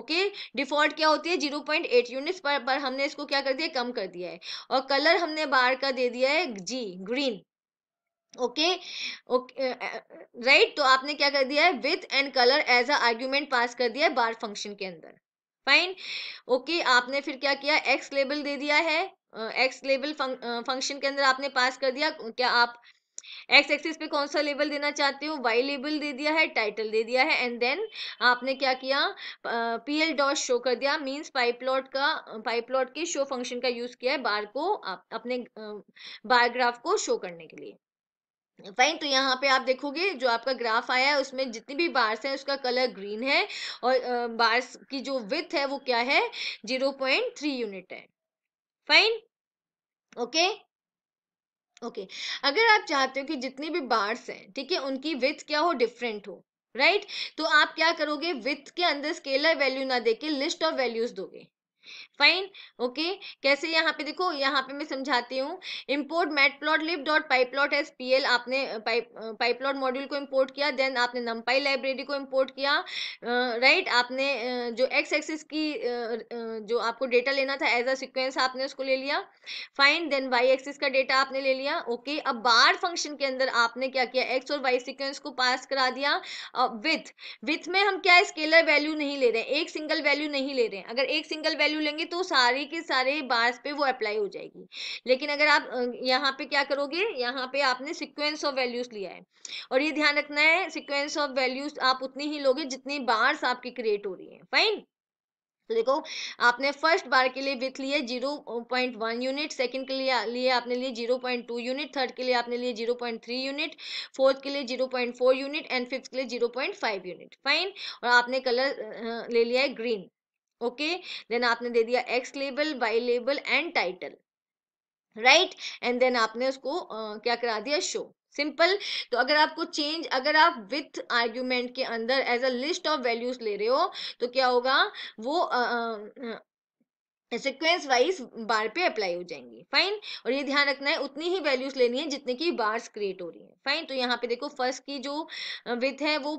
okay default क्या होती है जीरो पॉइंट एट यूनिट्स पर पर हमने इसको क्या कर दिया कम कर दिया है और कलर हमने बार का दे दिया है G green okay okay right तो आपने क्या कर दिया है width and colour as a argument pass कर दिया है बार फंक्शन के अंदर फाइन ओके आपने फिर क्या किया एक्स लेबल दे दिया है एक्स लेबल फंक्शन के अंदर आपने पास कर दिया क्या आप एक्स एक्सिस पे कौन सा लेबल देना चाहते हो वाई लेबल दे दिया है टाइटल दे दिया है एंड देन आपने क्या किया पी एल डॉट शो कर दिया मींस पाइपलॉट का पाइपलॉट के शो फंक्शन का यूज किया है बार को आप अपने बायोग्राफ को शो करने के लिए फाइन तो यहाँ पे आप देखोगे जो आपका ग्राफ आया है उसमें जितनी भी बार्स हैं उसका कलर ग्रीन है और बार्स की जो विथ है वो क्या है जीरो पॉइंट थ्री यूनिट है फाइन ओके ओके अगर आप चाहते हो कि जितनी भी बार्स हैं ठीक है उनकी विथ क्या हो डिफरेंट हो राइट right? तो आप क्या करोगे विथ के अंदर स्केलर वैल्यू ना देके लिस्ट ऑफ वैल्यूज दोगे फाइन ओके कैसे यहाँ पे देखो यहाँ पे मैं समझाती हूँ import matplotlib dot pyplot as P L आपने पाइप प्लॉट मॉड्यूल को इम्पोर्ट किया देन आपने नम्पाई लाइब्रेरी को इम्पोर्ट किया राइट आपने जो एक्स एक्सिस की जो आपको डेटा लेना था एज अ सिक्वेंस आपने उसको ले लिया फाइन देन वाई एक्सिस का डेटा आपने ले लिया ओके okay, अब बार फंक्शन के अंदर आपने क्या किया एक्स और वाई सिक्वेंस को पास करा दिया विथ विथ में हम क्या स्केलर वैल्यू नहीं ले रहे हैं एक सिंगल वैल्यू नहीं ले रहे हैं अगर एक सिंगल वैल्यू वैल्यू लेंगे तो सारे के सारे बार्स पे वो अप्लाई हो जाएगी लेकिन अगर आप यहाँ पे क्या करोगे यहाँ पे आपने सिक्वेंस ऑफ वैल्यूज लिया है और ये ध्यान रखना है सिक्वेंस ऑफ वैल्यूज आप उतनी ही लोगे जितनी बार्स आपकी क्रिएट हो रही है फाइन तो देखो आपने फर्स्ट बार के लिए विथ लिया zero point one unit second के लिए लिए आपने लिए zero point two unit third के लिए आपने लिए zero point three unit fourth के लिए zero point four unit and fifth के लिए zero point five unit fine और आपने कलर ले लिया है ग्रीन ओके देन आपने दे दिया X label Y label and title right and then आपने उसको uh, क्या करा दिया शो सिंपल तो अगर आपको चेंज अगर आप विथ आर्ग्यूमेंट के अंदर as a list of values ले रहे हो तो क्या होगा वो सिक्वेंस वाइज बार पे अप्लाई हो जाएंगी फाइन और ये ध्यान रखना है उतनी ही वैल्यूज लेनी है जितने की बार्स क्रिएट हो रही है फाइन तो यहाँ पे देखो फर्स्ट की जो विथ है वो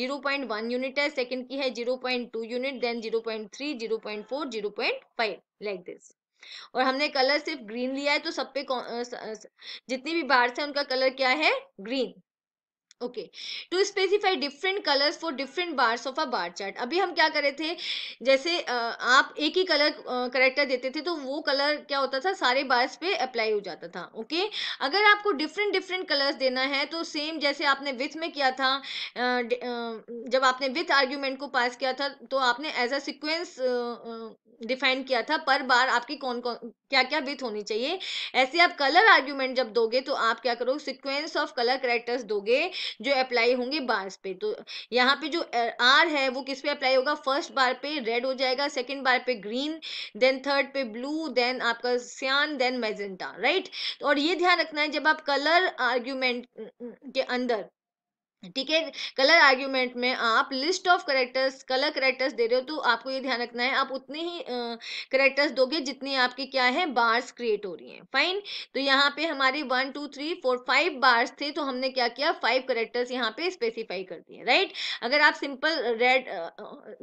जीरो पॉइंट वन यूनिट है सेकंड की है zero point two unit then zero point three zero point four zero point five like this और हमने कलर सिर्फ ग्रीन लिया है तो सब पे जितनी भी बार्स है उनका कलर क्या है green okay to specify different colours for different bars of a bar chart अभी हम क्या करे थे जैसे आप एक ही कलर करेक्टर देते थे तो वो कलर क्या होता था सारे बार्स पे अप्लाई हो जाता था ओके okay? अगर आपको डिफरेंट डिफरेंट कलर्स देना है तो सेम जैसे आपने विथ में किया था जब आपने विथ आर्ग्यूमेंट को पास किया था तो आपने एज अ सिक्वेंस डिफाइन किया था पर बार आपकी कौन कौन क्या क्या विथ होनी चाहिए ऐसे आप कलर आर्ग्यूमेंट जब दोगे तो आप क्या करोगे सिक्वेंस ऑफ कलर करेक्टर्स दोगे जो अप्लाई होंगे बार्स पे तो यहाँ पे जो आर है वो किस पे अप्लाई होगा फर्स्ट बार पे रेड हो जाएगा सेकंड बार पे ग्रीन देन थर्ड पे ब्लू देन आपका सियान देन मेजेंटा राइट और ये ध्यान रखना है जब आप कलर आर्ग्यूमेंट के अंदर ठीक है कलर आर्ग्यूमेंट में आप list of characters colour characters दे रहे हो तो आपको ये ध्यान रखना है आप उतने ही करेक्टर्स दोगे जितनी आपकी क्या है बार्स क्रिएट हो रही हैं फाइन तो यहाँ पे हमारे one two three four five bars थे तो हमने क्या किया फाइव करेक्टर्स यहाँ पे स्पेसिफाई कर दिए राइट अगर आप सिंपल रेड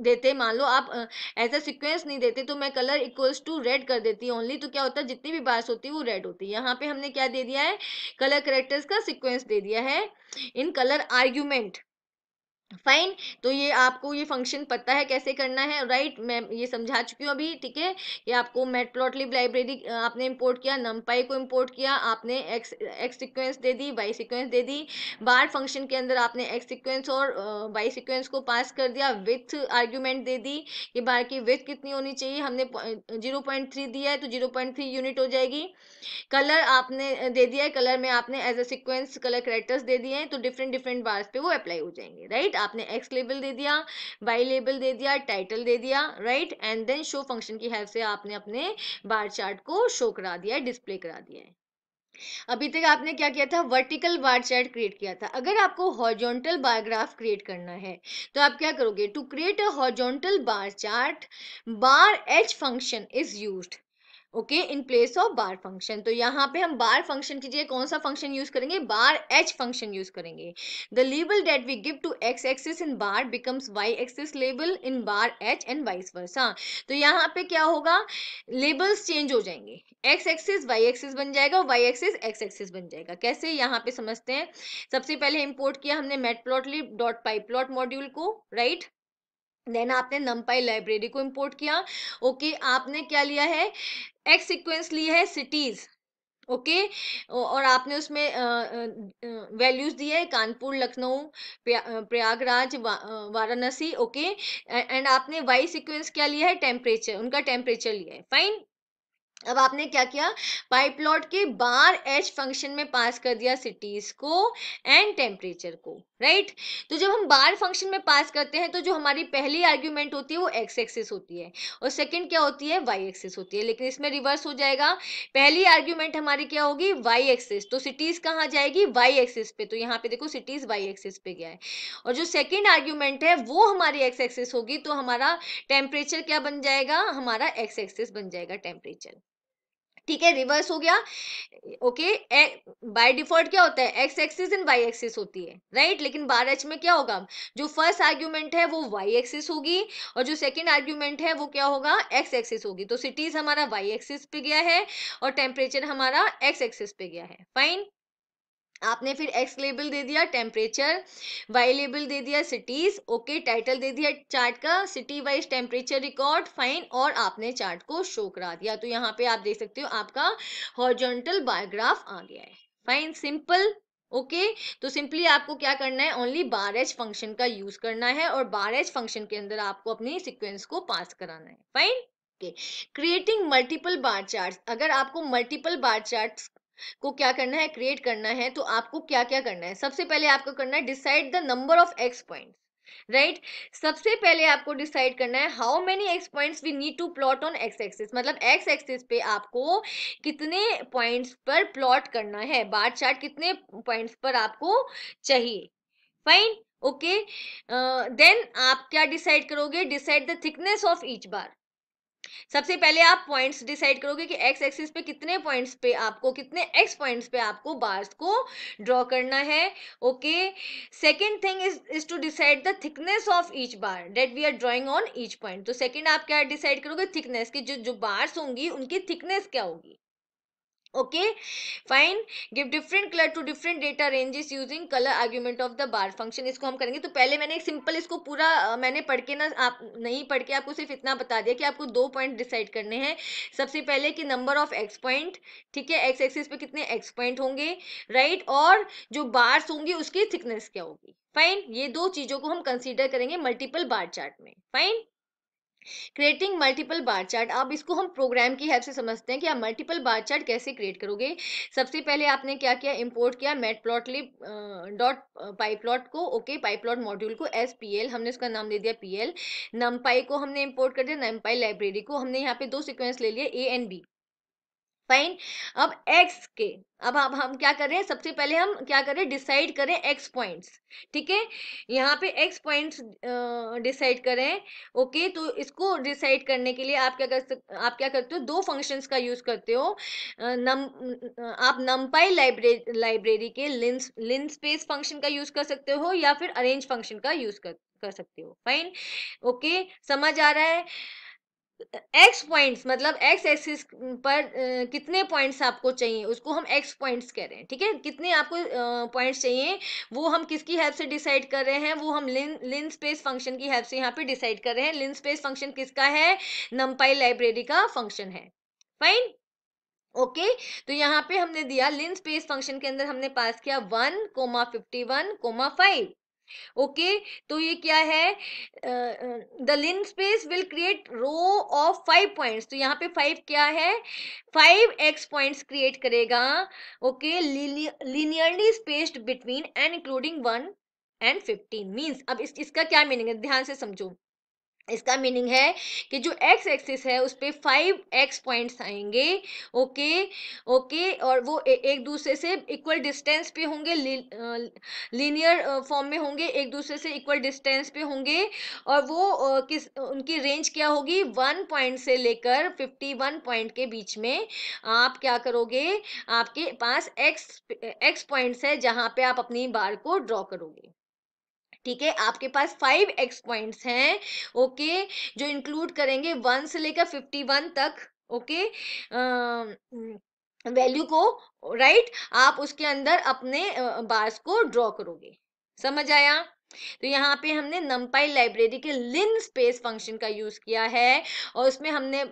देते मान लो आप एज अ सिक्वेंस नहीं देते तो मैं कलर इक्वल्स टू रेड कर देती ओनली तो क्या होता है जितनी भी बार्स होती है वो रेड होती है यहाँ पे हमने क्या दे दिया है कलर करेक्टर्स का सिक्वेंस दे दिया है in color argument फाइन तो ये आपको ये फंक्शन पता है कैसे करना है राइट मैं ये समझा चुकी हूँ अभी ठीक है ये आपको मेटप्लॉटलिब लाइब्रेरी आपने इंपोर्ट किया नमपाई को इंपोर्ट किया आपने एक्स एक्स सिक्वेंस दे दी वाई सिक्वेंस दे दी बार फंक्शन के अंदर आपने एक्स सिक्वेंस और वाई सिक्वेंस को पास कर दिया विथ आर्ग्यूमेंट दे दी कि बार की विथ कितनी होनी चाहिए हमने जीरो पॉइंट थ्री दिया है तो जीरो पॉइंट थ्री यूनिट हो जाएगी कलर आपने दे दिया है कलर में आपने as a sequence colour characters दे दिए हैं तो डिफरेंट डिफरेंट बार्स पर वो अप्लाई हो जाएंगे राइट आपने एक्स लेबल दे दिया वाई लेबल दे दिया टाइटल दे दिया right and then show function की हेल्प से आपने अपने बार चार्ट को शो करा दिया है डिस्प्ले करा दिया है अभी तक आपने क्या किया था वर्टिकल बार चार्ट क्रिएट किया था अगर आपको हॉर्जोंटल बायोग्राफ क्रिएट करना है तो आप क्या करोगे to create a horizontal bar chart bar h function is used okay in place of bar function तो यहाँ पे हम बार फंक्शन की जगह कौन सा फंक्शन यूज करेंगे बार एच फंक्शन यूज करेंगे the label that we give to x axis in bar becomes y axis label in bar h and vice versa तो यहाँ पे क्या होगा लेबल्स चेंज हो जाएंगे एक्स एक्सिस वाई एक्सिस बन जाएगा वाई एक्सिस एक्स एक्सिस बन जाएगा कैसे यहाँ पे समझते हैं सबसे पहले इम्पोर्ट किया हमने मेटप्लॉटली डॉट प्लॉट मॉड्यूल को राइट देन आपने नमपाई लाइब्रेरी को इंपोर्ट किया ओके okay, आपने क्या लिया है एक्स सिक्वेंस ली है सिटीज़ ओके okay? और आपने उसमें वैल्यूज दिए है कानपुर लखनऊ प्रयागराज वा, वाराणसी ओके एंड आपने वाई सीक्वेंस क्या लिया है टेम्परेचर उनका टेम्परेचर लिया है फाइन अब आपने क्या किया पाइप लॉट के बार एच फंक्शन में पास कर दिया सिटीज को एंड टेम्परेचर को राइट right? तो जब हम बार फंक्शन में पास करते हैं तो जो हमारी पहली आर्ग्यूमेंट होती है वो एक्स एक्सिस होती है और सेकंड क्या होती है वाई एक्सिस होती है लेकिन इसमें रिवर्स हो जाएगा पहली आर्ग्यूमेंट हमारी क्या होगी वाई एक्सिस तो सिटीज कहाँ जाएगी वाई एक्सिस पे तो यहाँ पे देखो सिटीज वाई एक्सिस पे गया है और जो सेकेंड आर्ग्यूमेंट है वो हमारी एक्स एक्सिस होगी तो हमारा टेम्परेचर क्या बन जाएगा हमारा एक्स एक्सिस बन जाएगा टेम्परेचर ठीक है रिवर्स हो गया ओके बाय डिफॉल्ट क्या होता है x axis and Y axis होती है राइट right? लेकिन बार एच में क्या होगा जो फर्स्ट आर्ग्यूमेंट है वो वाई एक्सिस होगी और जो सेकंड आर्ग्यूमेंट है वो क्या होगा एक्स एक्सिस होगी तो सिटीज हमारा वाई एक्सिस पे गया है और टेम्परेचर हमारा एक्स एक्सिस पे गया है फाइन आपने फिर एक्स लेबल दे दिया टेम्परेचर वाई लेबल दे दिया सिटीज़ ओके टाइटल दे दिया चार्ट का city wise temperature record fine और आपने चार्ट को शो करा दिया तो यहाँ पे आप देख सकते हो आपका हॉर्जोंटल बायोग्राफ आ गया है फाइन सिंपल ओके okay, तो सिंपली आपको क्या करना है ओनली बार एच फंक्शन का यूज करना है और बार एच फंक्शन के अंदर आपको अपनी सिक्वेंस को पास कराना है fine creating multiple bar chart अगर आपको मल्टीपल बार चार्ट को क्या करना है क्रिएट करना है तो आपको क्या क्या करना है सबसे पहले आपको करना है decide the number of x point right right? सबसे पहले आपको डिसाइड करना है how many x points we need to plot on x axis मतलब एक्स एक्सिस पे आपको कितने पॉइंट्स पर प्लॉट करना है बार चार्ट कितने पॉइंट्स पर आपको चाहिए फाइन ओके देन आप क्या डिसाइड करोगे decide the thickness of each bar सबसे पहले आप पॉइंट्स डिसाइड करोगे कि एक्स एक्सिस पे कितने पॉइंट्स पे आपको कितने एक्स पॉइंट्स पे आपको बार्स को ड्रॉ करना है okay second thing is is to decide the thickness of each bar that we are drawing on each point तो सेकेंड आप क्या डिसाइड करोगे थिकनेस की जो जो बार्स होंगी उनकी थिकनेस क्या होगी okay fine give different colour to different data ranges using colour argument of the bar function इसको हम करेंगे तो पहले मैंने एक सिंपल इसको पूरा मैंने पढ़ के ना आप नहीं पढ़ के आपको सिर्फ इतना बता दिया कि आपको दो पॉइंट डिसाइड करने हैं सबसे पहले कि नंबर ऑफ एक्स पॉइंट ठीक है एक्स एक्सिस पे कितने एक्स पॉइंट होंगे राइट और जो बार्स होंगे उसकी थिकनेस क्या होगी फाइन ये दो चीज़ों को हम कंसिडर करेंगे मल्टीपल बार चार्ट में fine creating multiple bar chart आप इसको हम प्रोग्राम की हेल्प से समझते हैं कि आप मल्टीपल बार चार्ट कैसे क्रिएट करोगे सबसे पहले आपने क्या किया इंपोर्ट किया matplotlib dot plot को ओके प्लॉट मॉड्यूल को एस पी एल हमने उसका नाम दे दिया पी एल पाई को हमने इम्पोर्ट कर दिया नमपाई लाइब्रेरी को हमने यहाँ पे दो सिक्वेंस ले लिया ए एंड बी फाइन अब एक्स के अब अब हम क्या कर रहे हैं सबसे पहले हम क्या करें डिसाइड करें एक्स पॉइंट्स ठीक है यहाँ पे एक्स पॉइंट्स डिसाइड करें ओके तो इसको डिसाइड करने के लिए आप क्या कर सक आप क्या करते हो दो फंक्शंस का यूज़ करते हो नम आप नम्पाई लाइब्रेरी लाइब्रेरी के लिंस लिंस स्पेस फंक्शन का यूज़ कर सकते हो या फिर अरेंज फंक्शन का यूज़ कर कर सकते हो फाइन ओके समझ आ रहा है एक्स पॉइंट्स मतलब एक्स एक्सिस पर कितने पॉइंट्स आपको चाहिए उसको हम एक्स पॉइंट्स कह रहे हैं ठीक है कितने आपको पॉइंट्स चाहिए वो हम किसकी हेल्प से डिसाइड कर रहे हैं वो हम लिन लिन स्पेस फंक्शन की हेल्प से यहाँ पे डिसाइड कर रहे हैं लिन स्पेस फंक्शन किसका है नंपाई लाइब्रेरी का फंक्शन है फाइन ओके okay, तो यहाँ पे हमने दिया लिन स्पेस फंक्शन के अंदर हमने पास किया one comma fifty one comma five okay तो ये क्या है the linspace will create row of five points तो यहाँ पे फाइव क्या है फाइव एक्स पॉइंट्स क्रिएट करेगा okay linearly spaced between and including one and fifteen means अब इस, इसका क्या मीनिंग है ध्यान से समझो इसका मीनिंग है कि जो एक्स एक्सिस है उस पर फाइव एक्स पॉइंट्स आएंगे ओके ओके और वो ए, एक दूसरे से इक्वल डिस्टेंस पे होंगे लीनियर फॉर्म में होंगे एक दूसरे से इक्वल डिस्टेंस पे होंगे और वो आ, किस उनकी रेंज क्या होगी वन पॉइंट से लेकर फिफ्टी वन पॉइंट के बीच में आप क्या करोगे आपके पास एक्स एक्स पॉइंट्स है जहाँ पर आप अपनी बार को ड्रॉ करोगे ठीक है आपके पास फाइव एक्स पॉइंट्स हैं ओके जो इंक्लूड करेंगे वन से लेकर फिफ्टी वन तक ओके वैल्यू को राइट आप उसके अंदर अपने बार्स को ड्रॉ करोगे समझ आया तो यहाँ पे हमने नम्पाई लाइब्रेरी के लिन स्पेस फंक्शन का यूज़ किया है और उसमें हमने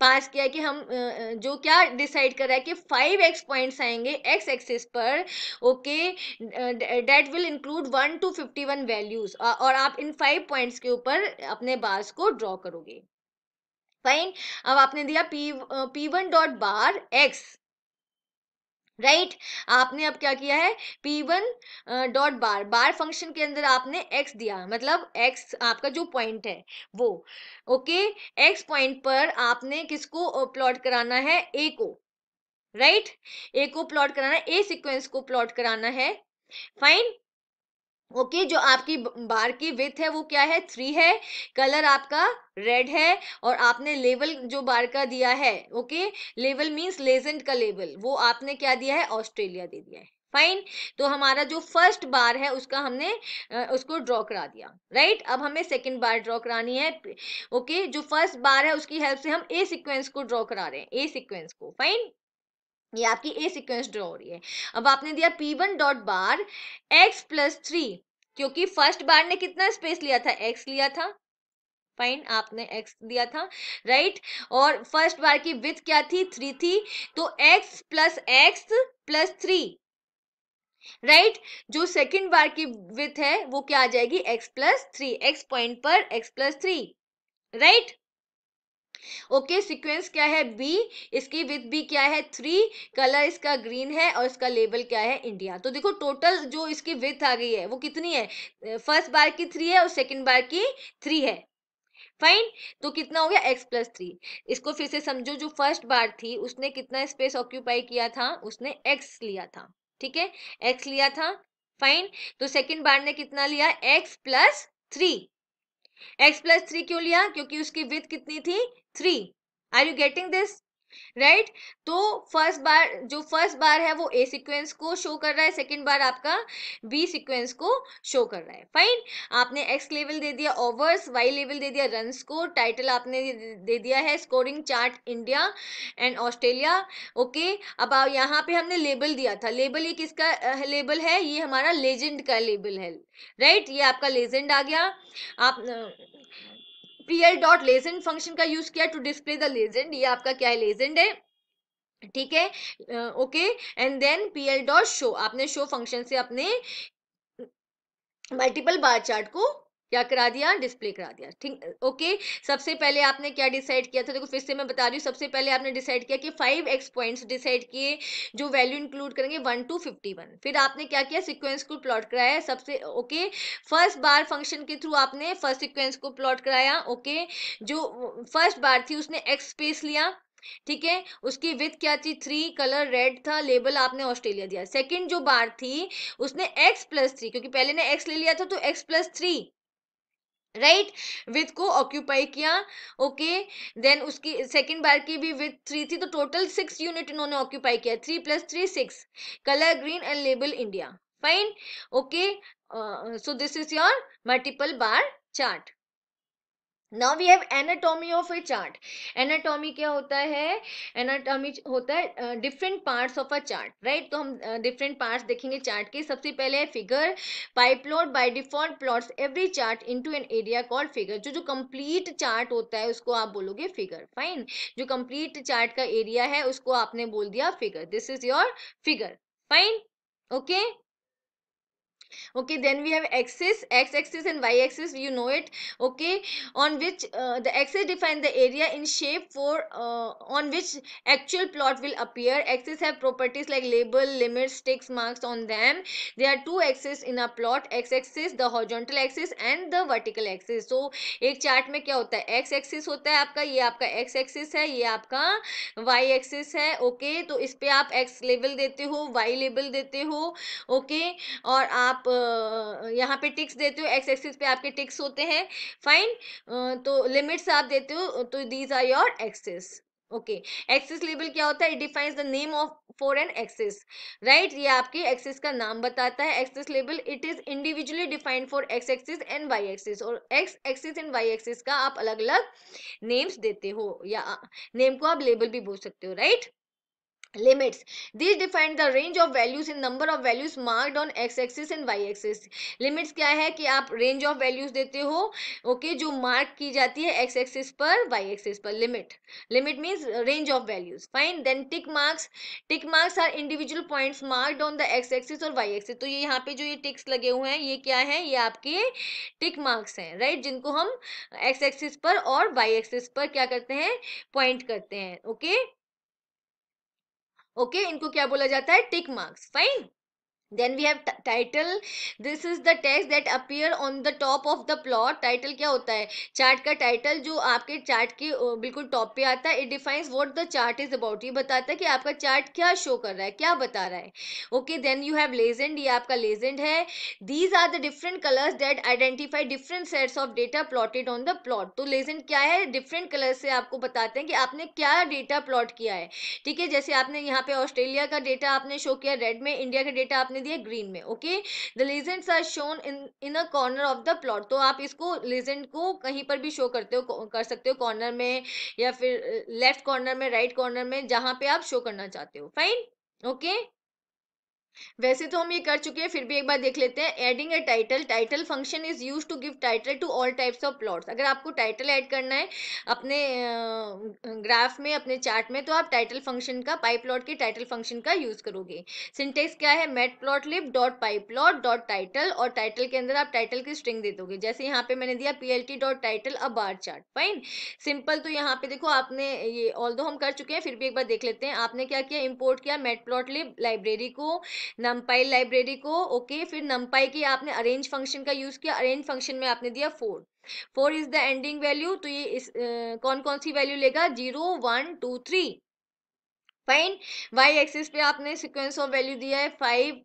पास किया कि हम जो क्या डिसाइड रहा है कि फाइव एक्स पॉइंट्स आएंगे एक्स एक्सिस पर okay that will include one to fifty one values और आप इन फाइव पॉइंट्स के ऊपर अपने बार्स को ड्रॉ करोगे फाइन अब आपने दिया p p one dot bar x right right? आपने अब क्या किया है p one dot bar bar function के अंदर आपने एक्स दिया मतलब एक्स आपका जो पॉइंट है वो ओके एक्स पॉइंट पर आपने किसको प्लॉट कराना है ए को राइट right? ए को प्लॉट कराना है ए सीक्वेंस को प्लॉट कराना है फाइन ओके okay, जो आपकी बार की विथ है वो क्या है थ्री है कलर आपका रेड है और आपने लेवल जो बार का दिया है ओके लेवल मींस लेजेंड का लेवल वो आपने क्या दिया है ऑस्ट्रेलिया दे दिया है फाइन तो हमारा जो फर्स्ट बार है उसका हमने उसको ड्रॉ करा दिया राइट अब हमें सेकंड बार ड्रॉ करानी है ओके okay? जो फर्स्ट बार है उसकी हेल्प से हम ए सिक्वेंस को ड्रॉ करा रहे हैं ए सिक्वेंस को फाइन ये आपकी ए सिक्वेंस ड्रॉ हो रही है अब आपने दिया p one dot bar x plus three क्योंकि फर्स्ट बार ने कितना स्पेस लिया था एक्स लिया था फाइन आपने एक्स दिया था राइट right? और फर्स्ट बार की विथ क्या थी थ्री थी तो x plus x plus three right right? जो सेकंड बार की विथ है वो क्या आ जाएगी x plus three x point पर x plus three right okay okay, sequence क्या है बी इसकी विथ बी क्या है थ्री कलर इसका ग्रीन है और इसका लेबल क्या है इंडिया तो देखो टोटल जो इसकी विथ आ गई है वो कितनी है फर्स्ट बार की थ्री है और सेकेंड बार की थ्री है फाइन तो कितना हो गया एक्स प्लस थ्री इसको फिर से समझो जो फर्स्ट बार थी उसने कितना स्पेस ऑक्यूपाई किया था उसने एक्स लिया था ठीक है एक्स लिया था फाइन तो सेकेंड बार ने कितना लिया x plus three x plus three क्यों लिया क्योंकि उसकी विथ कितनी थी three are you getting this right तो फर्स्ट बार जो फर्स्ट बार है वो ए सीक्वेंस को शो कर रहा है सेकेंड बार आपका बी सीक्वेंस को शो कर रहा है फाइन आपने एक्स लेवल दे दिया ओवर्स वाई लेवल दे दिया रन को टाइटल आपने दे दिया है scoring chart India and Australia okay अब यहाँ पे हमने लेबल दिया था लेबल ये किसका लेबल है ये हमारा लेजेंड का लेबल है राइट right? ये आपका लेजेंड आ गया आप पीएल डॉट लेजेंड फंक्शन का यूज किया टू डिस्प्ले द लेजेंड ये आपका क्या है लेजेंड है ठीक है okay and then PL dot show आपने शो फंक्शन से अपने मल्टीपल बार चार्ट को क्या करा दिया डिस्प्ले करा दिया ठीक ओके सबसे पहले आपने क्या डिसाइड किया था देखो फिर से मैं बता रही हूँ सबसे पहले आपने डिसाइड किया कि फाइव एक्स पॉइंट्स डिसाइड किए जो वैल्यू इंक्लूड करेंगे वन टू फिफ्टी वन फिर आपने क्या किया सिक्वेंस को प्लॉट कराया सबसे ओके फर्स्ट बार फंक्शन के थ्रू आपने फर्स्ट सिक्वेंस को प्लॉट कराया ओके जो फर्स्ट बार थी उसने एक्स स्पेस लिया ठीक है उसकी विथ क्या थी थ्री कलर रेड था लेबल आपने ऑस्ट्रेलिया दिया सेकंड जो बार थी उसने एक्स प्लस थ्री क्योंकि पहले ने एक्स ले लिया था तो x plus three right width को ऑक्यूपाई किया ओके देन उसकी सेकेंड बार की भी विथ थ्री थी तो टोटल सिक्स यूनिट इन्होंने ऑक्यूपाई किया three plus three six colour green and label India fine okay so this is your multiple bar chart now we have anatomy of a chart anatomy क्या होता है anatomy होता है different parts of a chart right तो हम different uh, parts देखेंगे chart के सबसे पहले है figure pyplot by default plots every chart into an area called figure जो जो कंप्लीट चार्ट होता है उसको आप बोलोगे फिगर फाइन जो कंप्लीट चार्ट का एरिया है उसको आपने बोल दिया figure this is your figure fine okay okay then we have axis x axis and y axis you know it okay on which uh, the axis defines the area in shape for uh, on which actual plot will appear axis have properties like label limits sticks marks on them there are two axes in a plot x axis the horizontal axis and the vertical axis so एक chart में क्या होता है x axis होता है आपका ये आपका x axis है ये आपका y axis है ओके okay? तो इस पे आप x लेवल देते हो y लेवल देते हो ओके okay? और आप आप यहाँ पे टिक्स देते हो एक्स एक्सिस पे आपके टिक्स होते हैं फाइन तो लिमिट्स आप देते हो तो these are your axes okay axes label क्या होता है it defines the name of for an axes right ये आपके एक्सेस का नाम बताता है axes label it is individually defined for x axis and Y axis और x axis and Y axis का आप अलग अलग नेम्स देते हो या नेम को आप लेबल भी बोल सकते हो right right? limits these define the range of values in number of values marked on x axis and y axis limits क्या है कि आप range of values देते हो ओके okay, जो mark की जाती है x axis पर y axis पर limit limit means range of values fine then tick marks tick marks are individual points marked on the x axis और y axis तो ये यहाँ पे जो ये ticks लगे हुए हैं ये क्या है ये आपके tick marks हैं राइट right? जिनको हम x axis पर और y axis पर क्या करते हैं point करते हैं ओके okay? ओके इनको क्या बोला जाता है tick marks fine then we have title this is the text that appear on the top of the plot title क्या होता है चार्ट का टाइटल जो आपके चार्ट के बिल्कुल टॉप पे आता है it defines what the chart is about ये बताता है कि आपका चार्ट क्या शो कर रहा है क्या बता रहा है okay then you have legend ये आपका लेजेंड है these are the different colours that identify different sets of data plotted on the plot तो लेजेंड क्या है डिफरेंट कलर से आपको बताते हैं कि आपने क्या डेटा प्लॉट किया है ठीक है जैसे आपने यहाँ पे ऑस्ट्रेलिया का डेटा आपने शो किया रेड में इंडिया का डेटा आपने आपने दिया ग्रीन में okay the legends are shown in in a corner of the plot तो आप इसको लेजेंड को कहीं पर भी शो करते हो कर सकते हो कॉर्नर में या फिर लेफ्ट कॉर्नर में राइट right कॉर्नर में जहां पे आप शो करना चाहते हो फाइन ओके okay? वैसे तो हम ये कर चुके हैं फिर भी एक बार देख लेते हैं adding a title title function is use to give title to all types of plots अगर आपको टाइटल ऐड करना है अपने ग्राफ में अपने चार्ट में तो आप टाइटल फंक्शन का पाइप प्लॉट के टाइटल फंक्शन का यूज करोगे सिंटेक्स क्या है matplotlib dot pyplot dot title और टाइटल के अंदर आप टाइटल की स्ट्रिंग दे दोगे जैसे यहाँ पे मैंने दिया P L T dot title a bar chart fine simple तो यहाँ पे देखो आपने ये ऑल हम कर चुके हैं फिर भी एक बार देख लेते हैं आपने क्या किया इम्पोर्ट किया मेट प्लॉट लिप लाइब्रेरी को नमपाई लाइब्रेरी को ओके फिर नमपाई की आपने अरेंज फंक्शन का यूज़ किया अरेंज फंक्शन में आपने दिया four four is the ending value तो ये इस uh, कौन कौन सी वैल्यू लेगा zero one two three fine y axis पे आपने सिक्वेंस ऑफ वैल्यू दिया है five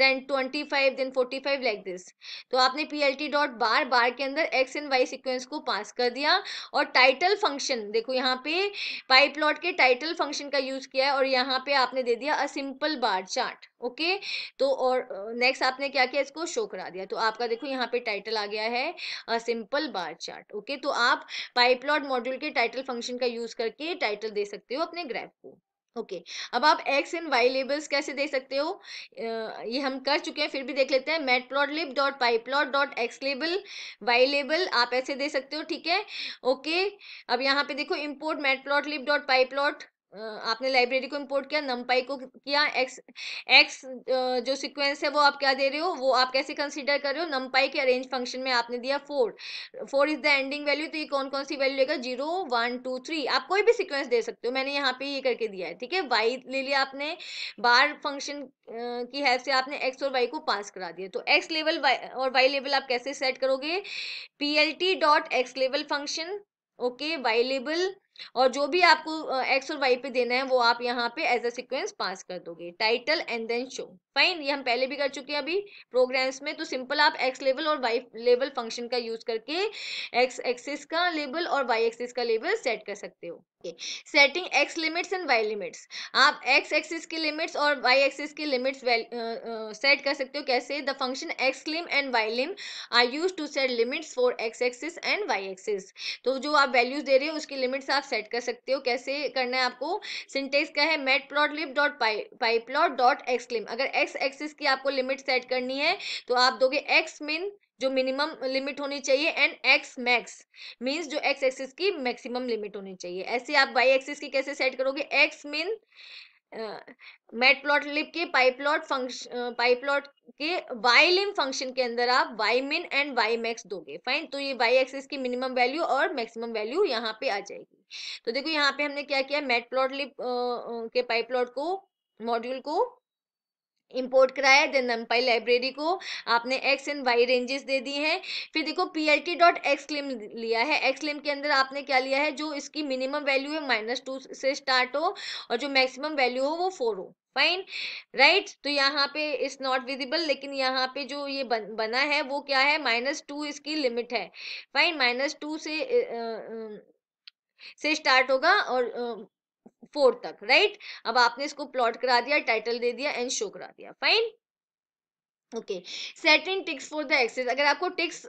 then twenty five then forty five like this तो आपने P L T dot bar bar के अंदर एक्स एंड वाई सिक्वेंस को पास कर दिया और टाइटल फंक्शन देखो यहाँ पे पाई प्लॉट के टाइटल फंक्शन का यूज किया है और यहाँ पे आपने दे दिया a simple bar chart okay तो और नेक्स्ट आपने क्या किया इसको शो करा दिया तो आपका देखो यहाँ पे टाइटल आ गया है a simple bar chart okay तो आप पाइप्लॉट मॉड्यूल के टाइटल फंक्शन का यूज करके टाइटल दे सकते हो अपने हैं ग्राफ को ओके okay. अब आप एक्स एंड वाई लेबल्स कैसे देख सकते हो ये हम कर चुके हैं फिर भी देख लेते हैं matplotlib dot pyplot dot x label Y label आप ऐसे दे सकते हो ठीक है ओके okay. अब यहाँ पे देखो import matplotlib dot pyplot आपने लाइब्रेरी को इंपोर्ट किया नमपाई को किया एक्स एक्स जो सीक्वेंस है वो आप क्या दे रहे हो वो आप कैसे कंसीडर कर रहे हो नमपाई के अरेंज फंक्शन में आपने दिया four four is the ending value तो ये कौन कौन सी वैल्यू लेगा जीरो वन टू थ्री आप कोई भी सीक्वेंस दे सकते हो मैंने यहाँ पे ये करके दिया है ठीक है वाई ले लिया आपने बार फंक्शन की हेल्प से आपने एक्स और वाई को पास करा दिया तो एक्स लेवल वाई और वाई लेवल आप कैसे सेट करोगे P L T dot x level function okay y level और जो भी आपको एक्स और वाई पे देना है वो आप यहाँ पे एज अ सिक्वेंस पास कर दोगे title and then show fine ये हम पहले भी कर चुके हैं अभी प्रोग्राम्स में तो सिंपल आप एक्स लेवल और वाई लेवल फंक्शन का यूज करके एक्स एक्सिस का लेवल और वाई एक्सिस का लेवल सेट कर सकते हो setting x limits and y limits आप एक्स एक्सिस की लिमिट्स और वाई एक्सिस की लिमिट्स सेट कर सकते हो कैसे the function x lim and y lim are use to set limits for x axis and Y axis तो जो आप वैल्यूज दे रहे हो उसकी लिमिट्स आप आप सेट कर सकते हो कैसे करना है आपको सिंटेक्स क्या है matplotlib dot pyplot dot xlim अगर एक्स एक्सिस की आपको लिमिट सेट करनी है तो आप दोगे एक्स मिन जो मिनिमम लिमिट होनी चाहिए एंड एक्स मैक्स मींस जो एक्स एक्सिस की मैक्सिमम लिमिट होनी चाहिए ऐसे आप वाई एक्सिस की कैसे सेट करोगे x min matplotlib के pyplot function pyplot के वाई लिम फंक्शन के अंदर आप y min and y max दोगे फाइन तो ये वाई एक्सिस की मिनिमम वैल्यू और मैक्सिमम वैल्यू यहाँ पे आ जाएगी तो देखो यहाँ पे हमने क्या किया मेट प्लॉटलिब के पाइप प्लॉट को मॉड्यूल को इंपोर्ट कराया देन नंपाई लाइब्रेरी को आपने एक्स एंड वाई रेंजेस दे दी हैं फिर देखो P L T dot xlim लिया है एक्सलिम के अंदर आपने क्या लिया है जो इसकी मिनिमम वैल्यू है माइनस टू से स्टार्ट हो और जो मैक्सिमम वैल्यू हो वो फोर हो फाइन राइट right? तो यहाँ पे इट्स नॉट विजिबल लेकिन यहाँ पे जो ये बन, बना है वो क्या है माइनस टू इसकी लिमिट है फाइन माइनस टू से uh, uh, से स्टार्ट होगा और फोर्थ तक राइट अब आपने इसको प्लॉट करा दिया टाइटल दे दिया एंड शो करा दिया fine okay setting ticks for the axes अगर आपको टिक्स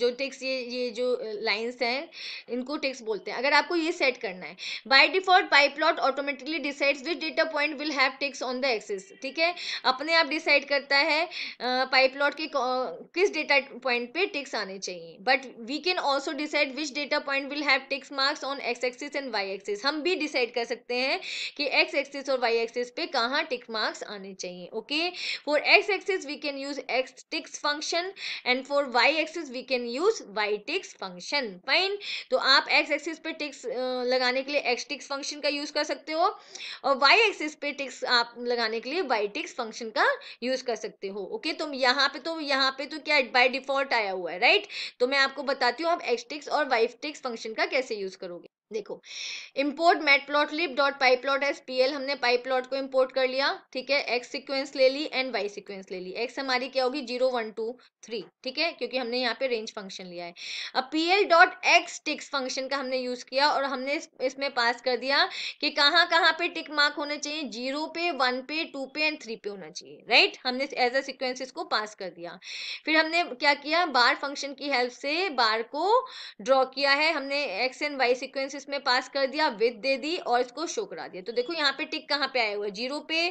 जो टिक्स ये ये जो लाइंस हैं इनको टिक्स बोलते हैं अगर आपको ये सेट करना है by default pyplot automatically decides which data point will have ticks on the axes ठीक है अपने आप डिसाइड करता है पाइप प्लॉट के किस डेटा पॉइंट पे टिक्स आने चाहिए but we can also decide which data point will have ticks marks on x axis and Y axis हम भी डिसाइड कर सकते हैं कि एक्स एक्सिस और वाई एक्सिस पे कहाँ टिक मार्क्स आने चाहिए okay for x axis axis we can use x ticks function and for y axis we can use y ticks function fine तो आप x एक्सिस पे टिक्स लगाने के लिए x टिक्स फंक्शन का यूज कर सकते हो और y एक्सिस पे टिक्स आप लगाने के लिए y टिक्स फंक्शन का यूज कर सकते हो ओके okay? तो यहाँ पे तो यहाँ पे तो क्या बाय डिफॉल्ट आया हुआ है राइट तो मैं आपको बताती हूँ आप x टिक्स और y टिक्स फंक्शन का कैसे यूज करोगे देखो import lib dot plot as P L हमने प्लॉट को इम्पोर्ट कर लिया ठीक है एक्स सीक्वेंस ले ली एंड वाई सीक्वेंस ले ली एक्स हमारी क्या होगी जीरो वन टू थ्री ठीक है क्योंकि हमने यहाँ पे रेंज फंक्शन लिया है अब P L dot x ticks function का हमने यूज किया और हमने इस, इसमें पास कर दिया कि कहाँ कहाँ पे टिक मार्क होने चाहिए जीरो पे वन पे टू पे एंड थ्री पे होना चाहिए राइट हमने एज अ सिक्वेंस इसको पास कर दिया फिर हमने क्या किया बार फंक्शन की हेल्प से बार को ड्रॉ किया है हमने x and Y sequence six इसमें पास कर दिया विद दे दी और इसको शो करा दिया तो देखो यहाँ पे टिक कहाँ पे आया हुआ है जीरो पे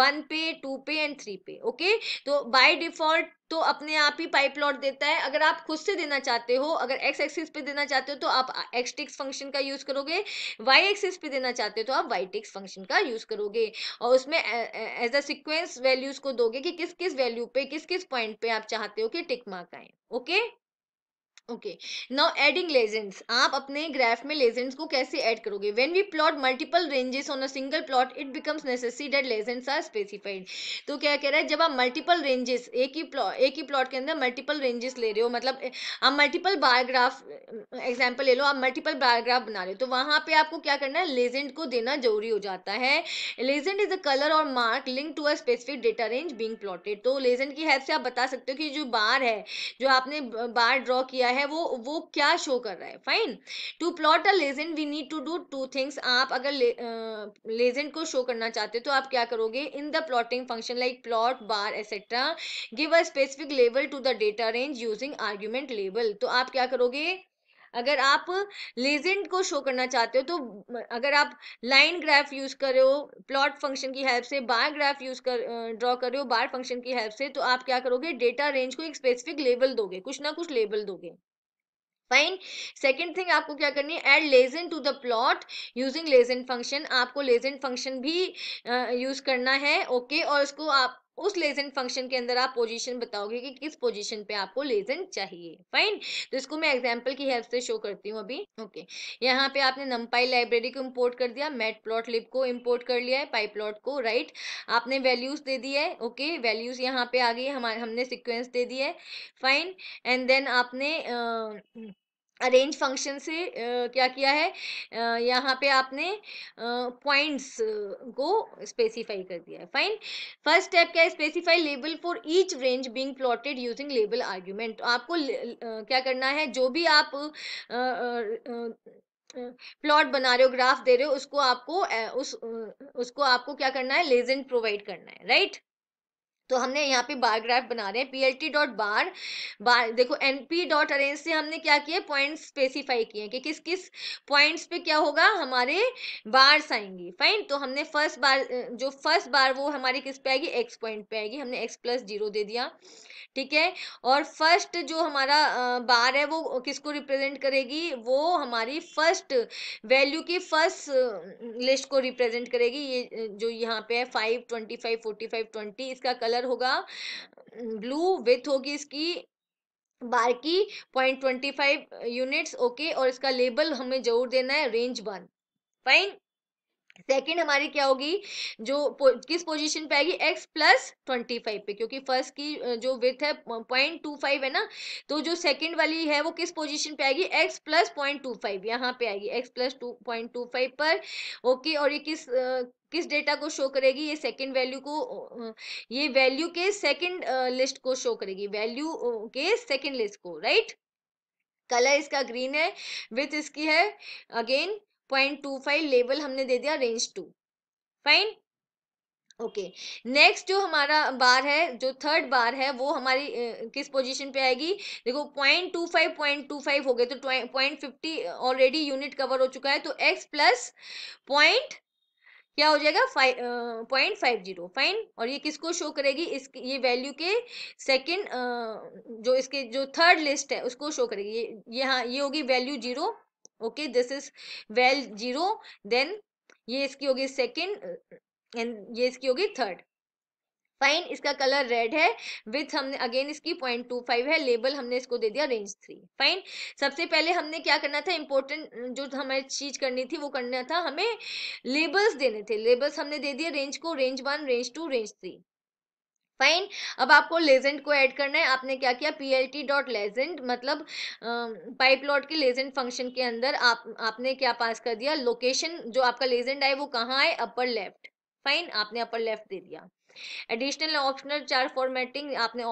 वन पे टू पे एंड थ्री पे ओके तो बाय डिफॉल्ट तो अपने आप ही पाइप प्लॉट देता है अगर आप खुद से देना चाहते हो अगर एक्स एक्सिस पे देना चाहते हो तो आप एक्स टिक्स फंक्शन का यूज करोगे वाई एक्सिस पे देना चाहते हो तो आप वाई टिक्स फंक्शन का यूज करोगे और उसमें एज अ सिक्वेंस वैल्यूज को दोगे कि किस किस वैल्यू पे किस किस पॉइंट पे आप चाहते हो कि टिक मार्क आए okay okay? Okay now adding legends आप अपने ग्राफ में लेजेंड्स को कैसे ऐड करोगे when we plot multiple ranges on a single plot it becomes necessary that legends are specified तो क्या कह रहा है जब आप मल्टीपल रेंजेस एक ही प्लॉट एक ही प्लॉट के अंदर मल्टीपल रेंजेस ले रहे हो मतलब आप मल्टीपल बायोग्राफ एग्जाम्पल ले लो आप मल्टीपल बायोग्राफ बना रहे हो तो वहाँ पर आपको क्या करना है लेजेंड को देना जरूरी हो जाता है लेजेंड इज अ कलर और mark link to a specific data range being plotted तो लेजेंड की हेल्प से आप बता सकते हो कि जो बार है जो आपने बार ड्रॉ किया है वो वो क्या शो कर रहा है fine to plot a legend we need to do two things आप अगर लेजेंड लेजेंड को शो करना चाहते हो तो आप क्या करोगे in the plotting function like plot bar etcetera give a specific level to the data range using argument level तो आप क्या करोगे अगर आप लेजेंड को शो करना चाहते हो तो अगर आप लाइन ग्राफ यूज़ कर रहे हो प्लॉट फंक्शन की हेल्प से बार ग्राफ यूज़ कर ड्रॉ कर रहे हो बार फंक्शन की हेल्प से तो आप क्या करोगे डेटा रेंज को एक स्पेसिफिक लेवल दोगे कुछ ना कुछ लेवल दोगे फाइन सेकेंड थिंग आपको क्या करनी है add legend to the plot using legend function आपको लेजेंड फंक्शन भी यूज uh, करना है ओके okay? और उसको आप उस लेजन फंक्शन के अंदर आप पोजीशन बताओगे कि किस पोजीशन पे आपको लेजन चाहिए फाइन तो इसको मैं एग्जांपल की हेल्प से शो करती हूँ अभी ओके okay. यहाँ पे आपने नम्पाई लाइब्रेरी को इम्पोर्ट कर दिया मेट प्लॉट लिप को इम्पोर्ट कर लिया है प्लॉट को राइट right? आपने वैल्यूज दे दी है ओके वैल्यूज यहाँ पे आ गई हमारे हमने सिक्वेंस दे दी है फाइन एंड देन आपने uh, अरेंज फंक्शन से क्या किया है यहाँ पे आपने पॉइंट्स को स्पेसिफाई कर दिया है फाइन फर्स्ट स्टेप क्या है specify label for each range being plotted using label argument आपको क्या करना है जो भी आप प्लॉट बना रहे हो ग्राफ दे रहे हो उसको आपको उस उसको आपको क्या करना है लेजेंड प्रोवाइड करना है राइट right? तो हमने यहाँ पे बार ग्राफ बना रहे हैं P L T dot bar bar देखो एन पी डॉट अरेंज से हमने क्या किया पॉइंट्स स्पेसिफाई किए कि किस किस पॉइंट्स पे क्या होगा हमारे बार्स आएंगी फाइन तो हमने फर्स्ट बार जो फर्स्ट बार वो हमारी किस पे आएगी एक्स पॉइंट पे आएगी हमने एक्स प्लस जीरो दे दिया ठीक है और फर्स्ट जो हमारा बार है वो किसको रिप्रेजेंट करेगी वो हमारी फर्स्ट वैल्यू की फर्स्ट लिस्ट को रिप्रेजेंट करेगी ये जो यहाँ पे है five twenty five forty five twenty इसका कलर होगा ब्लू विथ होगी इसकी बार की point twenty five units okay और इसका लेबल हमें जरूर देना है रेंज वन फाइन सेकेंड हमारी क्या होगी जो पो, किस पोजीशन पे आएगी एक्स प्लस ट्वेंटी फाइव पे क्योंकि फर्स्ट की जो विथ है पॉइंट टू फाइव है ना तो जो सेकेंड वाली है वो किस पोजीशन पे आएगी x plus point two five यहाँ पे आएगी x plus two point two five पर ओके और ये किस किस डेटा को शो करेगी ये सेकंड वैल्यू को ये वैल्यू के सेकंड लिस्ट को शो करेगी वैल्यू के सेकंड लिस्ट को राइट कलर इसका ग्रीन है विथ इसकी है again point two five level हमने दे दिया range two fine okay okay. Next जो हमारा बार है जो थर्ड बार है वो हमारी किस पोजीशन पे आएगी देखो point two five point two five हो गए तो point fifty already unit cover हो चुका है तो एक्स प्लस पॉइंट क्या हो जाएगा five point five zero fine और ये किसको शो करेगी इस ये वैल्यू के सेकेंड जो इसके जो थर्ड लिस्ट है उसको शो करेगी ये ये हाँ ये होगी value zero okay this is well zero then ये इसकी होगी सेकेंड एंड ये इसकी होगी थर्ड फाइन इसका कलर रेड है विथ हमने अगेन इसकी पॉइंट टू फाइव है लेबल हमने इसको दे दिया रेंज थ्री फाइन सबसे पहले हमने क्या करना था इम्पोर्टेंट जो हमें चीज करनी थी वो करना था हमें लेबल्स देने थे लेबल्स हमने दे दिए रेंज को range one range two range three fine अब आपको लेजेंड को ऐड करना है आपने क्या किया P L T dot legend मतलब पाइप लॉट के लेजेंड फंक्शन के अंदर आप आपने क्या पास कर दिया लोकेशन जो आपका लेजेंड आए वो कहाँ आए अपर लेफ्ट फाइन आपने अपर लेफ्ट दे दिया एडिशनल ऑप्शनल चार फॉर्मेटिंग आपने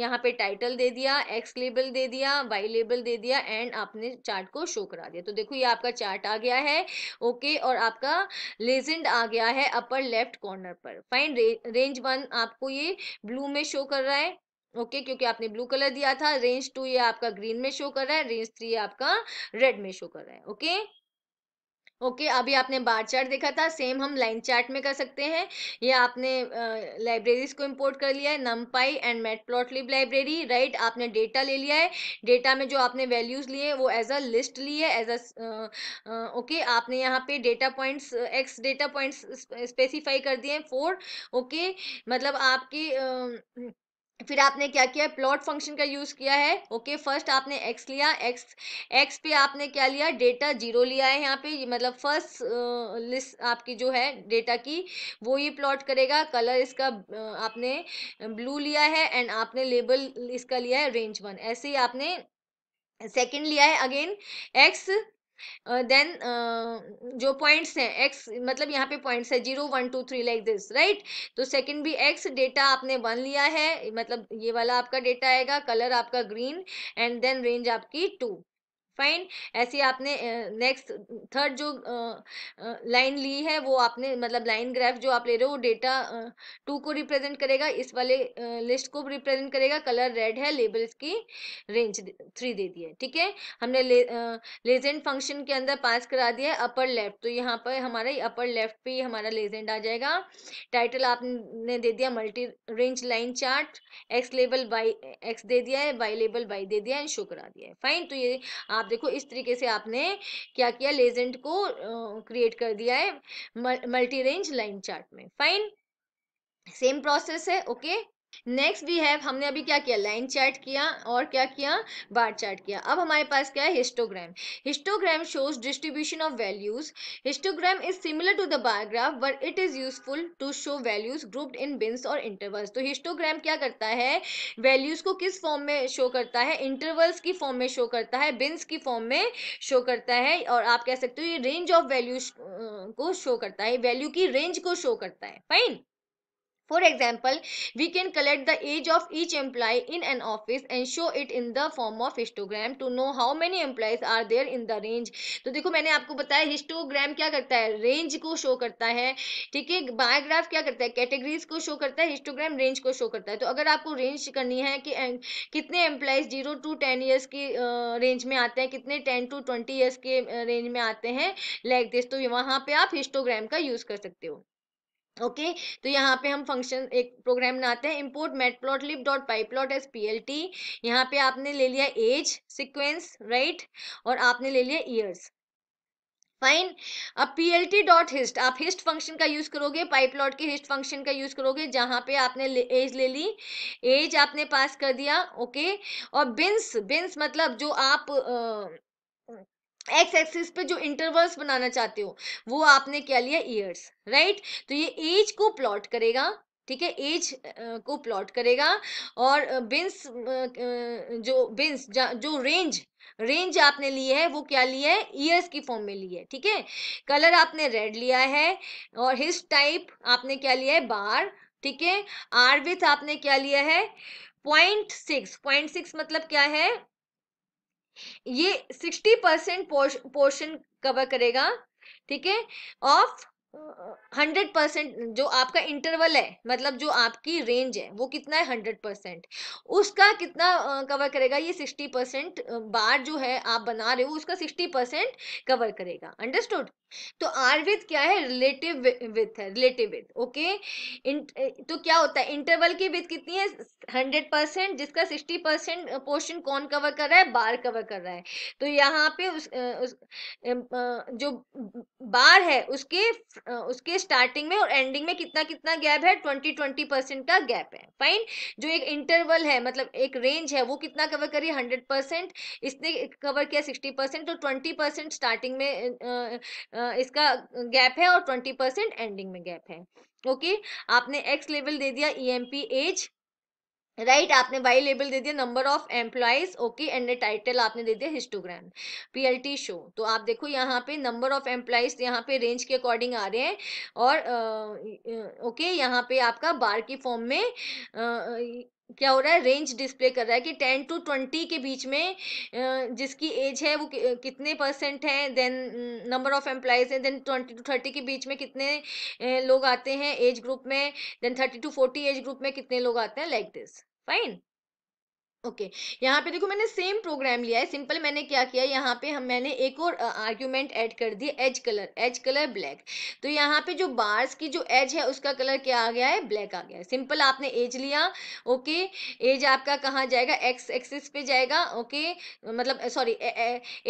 यहाँ पे टाइटल दे दिया एक्स लेबल दे दिया वाई लेबल दे दिया एंड आपने चार्ट को शो करा दिया तो देखो ये आपका चार्ट आ गया है ओके और आपका लेजेंड आ गया है अपर लेफ्ट कॉर्नर पर फाइन रेंज वन आपको ये ब्लू में शो कर रहा है ओके okay, क्योंकि आपने ब्लू कलर दिया था रेंज टू ये आपका ग्रीन में शो कर रहा है रेंज थ्री आपका रेड में शो कर रहा है ओके okay? ओके okay, अभी आपने बार चार्ट देखा था सेम हम लाइन चार्ट में कर सकते हैं या आपने लाइब्रेरीज को इंपोर्ट कर लिया है NumPy and matplotlib library right आपने डेटा ले लिया है डेटा में जो आपने वैल्यूज़ लिए वो एज अ लिस्ट ली है एज अ ओके आपने यहाँ पे data points x data points specify कर दिए हैं फोर ओके मतलब आपके uh, फिर आपने क्या किया प्लॉट फंक्शन का यूज़ किया है ओके फर्स्ट आपने एक्स लिया एक्स एक्स पे आपने क्या लिया डेटा जीरो लिया है यहाँ पे मतलब फर्स्ट लिस्ट आपकी जो है डेटा की वो ये प्लॉट करेगा कलर इसका आपने ब्लू लिया है एंड आपने लेबल इसका लिया है रेंज वन ऐसे ही आपने सेकेंड लिया है अगेन एक्स देन uh, जो पॉइंट्स हैं एक्स मतलब यहाँ पे पॉइंट्स है zero one two three like this right तो सेकंड भी एक्स डेटा आपने वन लिया है मतलब ये वाला आपका डेटा आएगा कलर आपका ग्रीन एंड देन रेंज आपकी टू फाइन ऐसे आपने नेक्स्ट थर्ड जो लाइन ली है वो आपने मतलब लाइन ग्राफ जो आप ले रहे हो वो डेटा टू को रिप्रेजेंट करेगा इस वाले लिस्ट को रिप्रेजेंट करेगा कलर रेड है लेबल इसकी रेंज थ्री दे दी है ठीक है हमने लेजेंड फंक्शन के अंदर पास करा दिया है अपर लेफ्ट तो यहाँ पर हमारा अपर लेफ्ट पे हमारा लेजेंड आ जाएगा टाइटल आपने दे दिया multi range line chart x label y x दे दिया है वाई लेबल वाई दे दिया है शो करा दिया है फाइन तो ये आप देखो इस तरीके से आपने क्या किया लेजेंड को क्रिएट कर दिया है मल्टी रेंज लाइन चार्ट में फाइन सेम प्रोसेस है ओके okay? नेक्स्ट वी है हमने अभी क्या किया लाइन चार्ट किया और क्या किया बार चार्ट किया अब हमारे पास क्या है histogram histogram shows distribution of values histogram is similar to the bar graph but it is useful to show values grouped in bins और इंटरवल्स तो हिस्टोग्राम क्या करता है वैल्यूज को किस फॉर्म में शो करता है इंटरवल्स की फॉर्म में शो करता है बिन्स की फॉर्म में शो करता है और आप कह सकते हो ये रेंज ऑफ वैल्यूज को शो करता है वैल्यू की रेंज को शो करता है fine for example we can collect the age of each employee in an office and show it in the form of histogram to know how many employees are there in the range तो देखो मैंने आपको बताया histogram क्या करता है range को show करता है ठीक है बायोग्राफ क्या करता है कैटेगरीज को शो करता है हिस्टोग्राम रेंज को शो करता है तो अगर आपको रेंज करनी है कि कितने employees zero to ten years की रेंज में आते हैं कितने टेन टू ट्वेंटी ईयर्स के रेंज में आते हैं लाइक दिस तो वहाँ पर आप हिस्टोग्राम का यूज़ कर सकते हो ओके okay, तो यहाँ पे हम फंक्शन एक प्रोग्राम बनाते हैं import matplotlib dot plot as P L T यहाँ पे आपने ले लिया एज सिक्वेंस राइट और आपने ले लिया ईयर्स फाइन अब P L T dot hist आप हिस्ट फंक्शन का यूज़ करोगे पाइपलॉट के हिस्ट फंक्शन का यूज़ करोगे जहाँ पे आपने एज ले ली एज आपने पास कर दिया ओके और बिन्स बिन्स मतलब जो आप एक्स एक्सिस पे जो इंटरवल्स बनाना चाहते हो वो आपने क्या लिया ईयर्स राइट तो ये एज को प्लॉट करेगा ठीक है एज को प्लॉट करेगा और बिन्स जो बिन्स जो रेंज रेंज आपने ली है वो क्या लिया है ईयर्स की फॉर्म में ली है ठीक है कलर आपने रेड लिया है और हिस टाइप आपने क्या लिया है बार ठीक है आर विथ आपने क्या लिया है पॉइंट सिक्स पॉइंट सिक्स मतलब क्या है ये सिक्सटी परसेंट पोर्शन कवर करेगा ठीक है ऑफ हंड्रेड परसेंट जो आपका इंटरवल है मतलब जो आपकी रेंज है वो कितना है हंड्रेड परसेंट उसका कितना कवर करेगा ये सिक्सटी परसेंट बार जो है आप बना रहे हो उसका सिक्सटी परसेंट कवर करेगा अंडरस्टूड तो आर विथ क्या है रिलेटिव विथ है रिलेटिव विथ ओके तो क्या होता है इंटरवल की विथ कितनी है हंड्रेड परसेंट जिसका सिक्सटी परसेंट पोर्शन कौन कवर कर रहा है बार कवर कर रहा है तो यहाँ पे उस, उस जो बार है उसके उसके स्टार्टिंग में और एंडिंग में कितना कितना गैप है ट्वेंटी ट्वेंटी परसेंट का गैप है फाइन जो एक इंटरवल है मतलब एक रेंज है वो कितना कवर करिए हंड्रेड परसेंट इसने कवर किया सिक्सटी परसेंट तो ट्वेंटी परसेंट स्टार्टिंग में इसका गैप है और ट्वेंटी परसेंट एंडिंग में गैप है ओके okay? आपने एक्स लेवल दे दिया E M P age right right, आपने वाई लेबल दे दिया number of employees okay and title आपने दे दिया हिस्टोग्राम पीएलटी शो तो आप देखो यहाँ पे नंबर ऑफ एम्प्लॉयज यहाँ पे रेंज के अकॉर्डिंग आ रहे हैं और ओके okay, यहाँ पे आपका बार के फॉर्म में क्या हो रहा है रेंज डिस्प्ले कर रहा है कि टेन टू ट्वेंटी के बीच में जिसकी एज है वो कितने परसेंट है देन नंबर ऑफ एम्प्लॉयज़ हैं देन ट्वेंटी टू थर्टी के बीच में कितने लोग आते हैं एज ग्रुप में then thirty to forty age group में कितने लोग आते हैं like this fine okay okay. यहाँ पे देखो मैंने सेम प्रोग्राम लिया है सिंपल मैंने क्या किया यहाँ पे हम मैंने एक और आर्ग्यूमेंट ऐड कर दिया edge colour edge colour black तो यहाँ पे जो बार्स की जो एज है उसका कलर क्या आ गया है ब्लैक आ गया है सिंपल आपने एज लिया ओके एज आपका कहाँ जाएगा एक्स एक्सिस पे जाएगा ओके मतलब सॉरी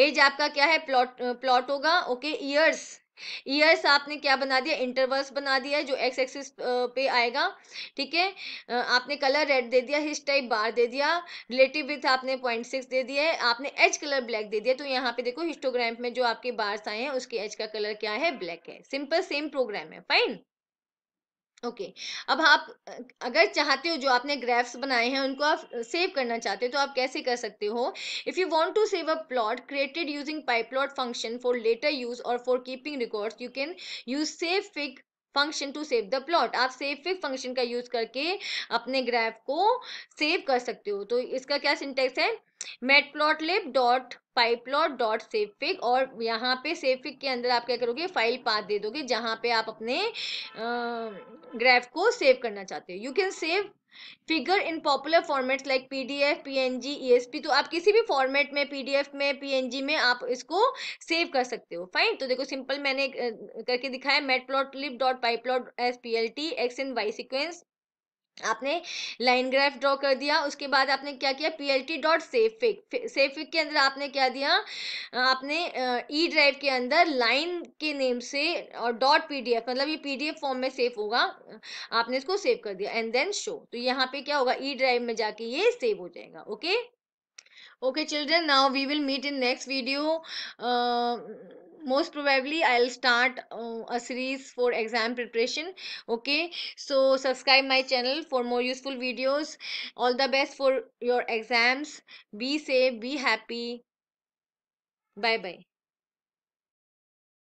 एज आपका क्या है प्लॉट प्लॉट होगा ओके ईयर्स ईयर्स आपने क्या बना दिया इंटरवल्स बना दिया जो एक्स एक्सिस पे आएगा ठीक है आपने कलर रेड दे दिया हिस्स टाइप बार दे दिया रिलेटिव विथ आपने पॉइंट सिक्स दे दिया है आपने एच कलर ब्लैक दे दिया तो यहाँ पे देखो हिस्टोग्राम में जो आपके बार्स आए हैं उसके एच का कलर क्या है ब्लैक है सिंपल सेम प्रोग्राम है फाइन ओके okay. अब आप अगर चाहते हो जो आपने ग्राफ्स बनाए हैं उनको आप सेव करना चाहते हो तो आप कैसे कर सकते हो if you want to save a plot created using plot function for later use और for keeping records you can use save fig function to save the plot आप सेव फिक फंक्शन का यूज करके अपने graph को save कर सकते हो तो इसका क्या सिंटेक्स है matplotlib dot pyplot dot savefig और यहाँ पे सेफिक के अंदर आप क्या करोगे फाइल पाथ दे दोगे जहाँ पे आप अपने ग्राफ को सेव करना चाहते हो you can save figure in popular formats like P P D F N G E S P तो आप किसी भी फॉर्मेट में पी डी एफ में पी एन जी में आप इसको सेव कर सकते हो फाइन तो देखो सिंपल मैंने करके दिखाया matplotlib dot pyplot plot as P L T X and Y sequence आपने लाइन ग्राफ ड्रॉ कर दिया उसके बाद आपने क्या किया P L T dot savefig savefig के अंदर आपने क्या दिया आपने ई ड्राइव के अंदर लाइन के नेम से और डॉट एफ मतलब ये पी डी एफ फॉर्म में सेव होगा आपने इसको सेव कर दिया एंड देन शो तो यहाँ पे क्या होगा ई ड्राइव में जाके ये सेव हो जाएगा okay okay children now we will meet in next video most probably i'll start uh, a series for exam preparation okay so subscribe my channel for more useful videos all the best for your exams be safe be happy bye bye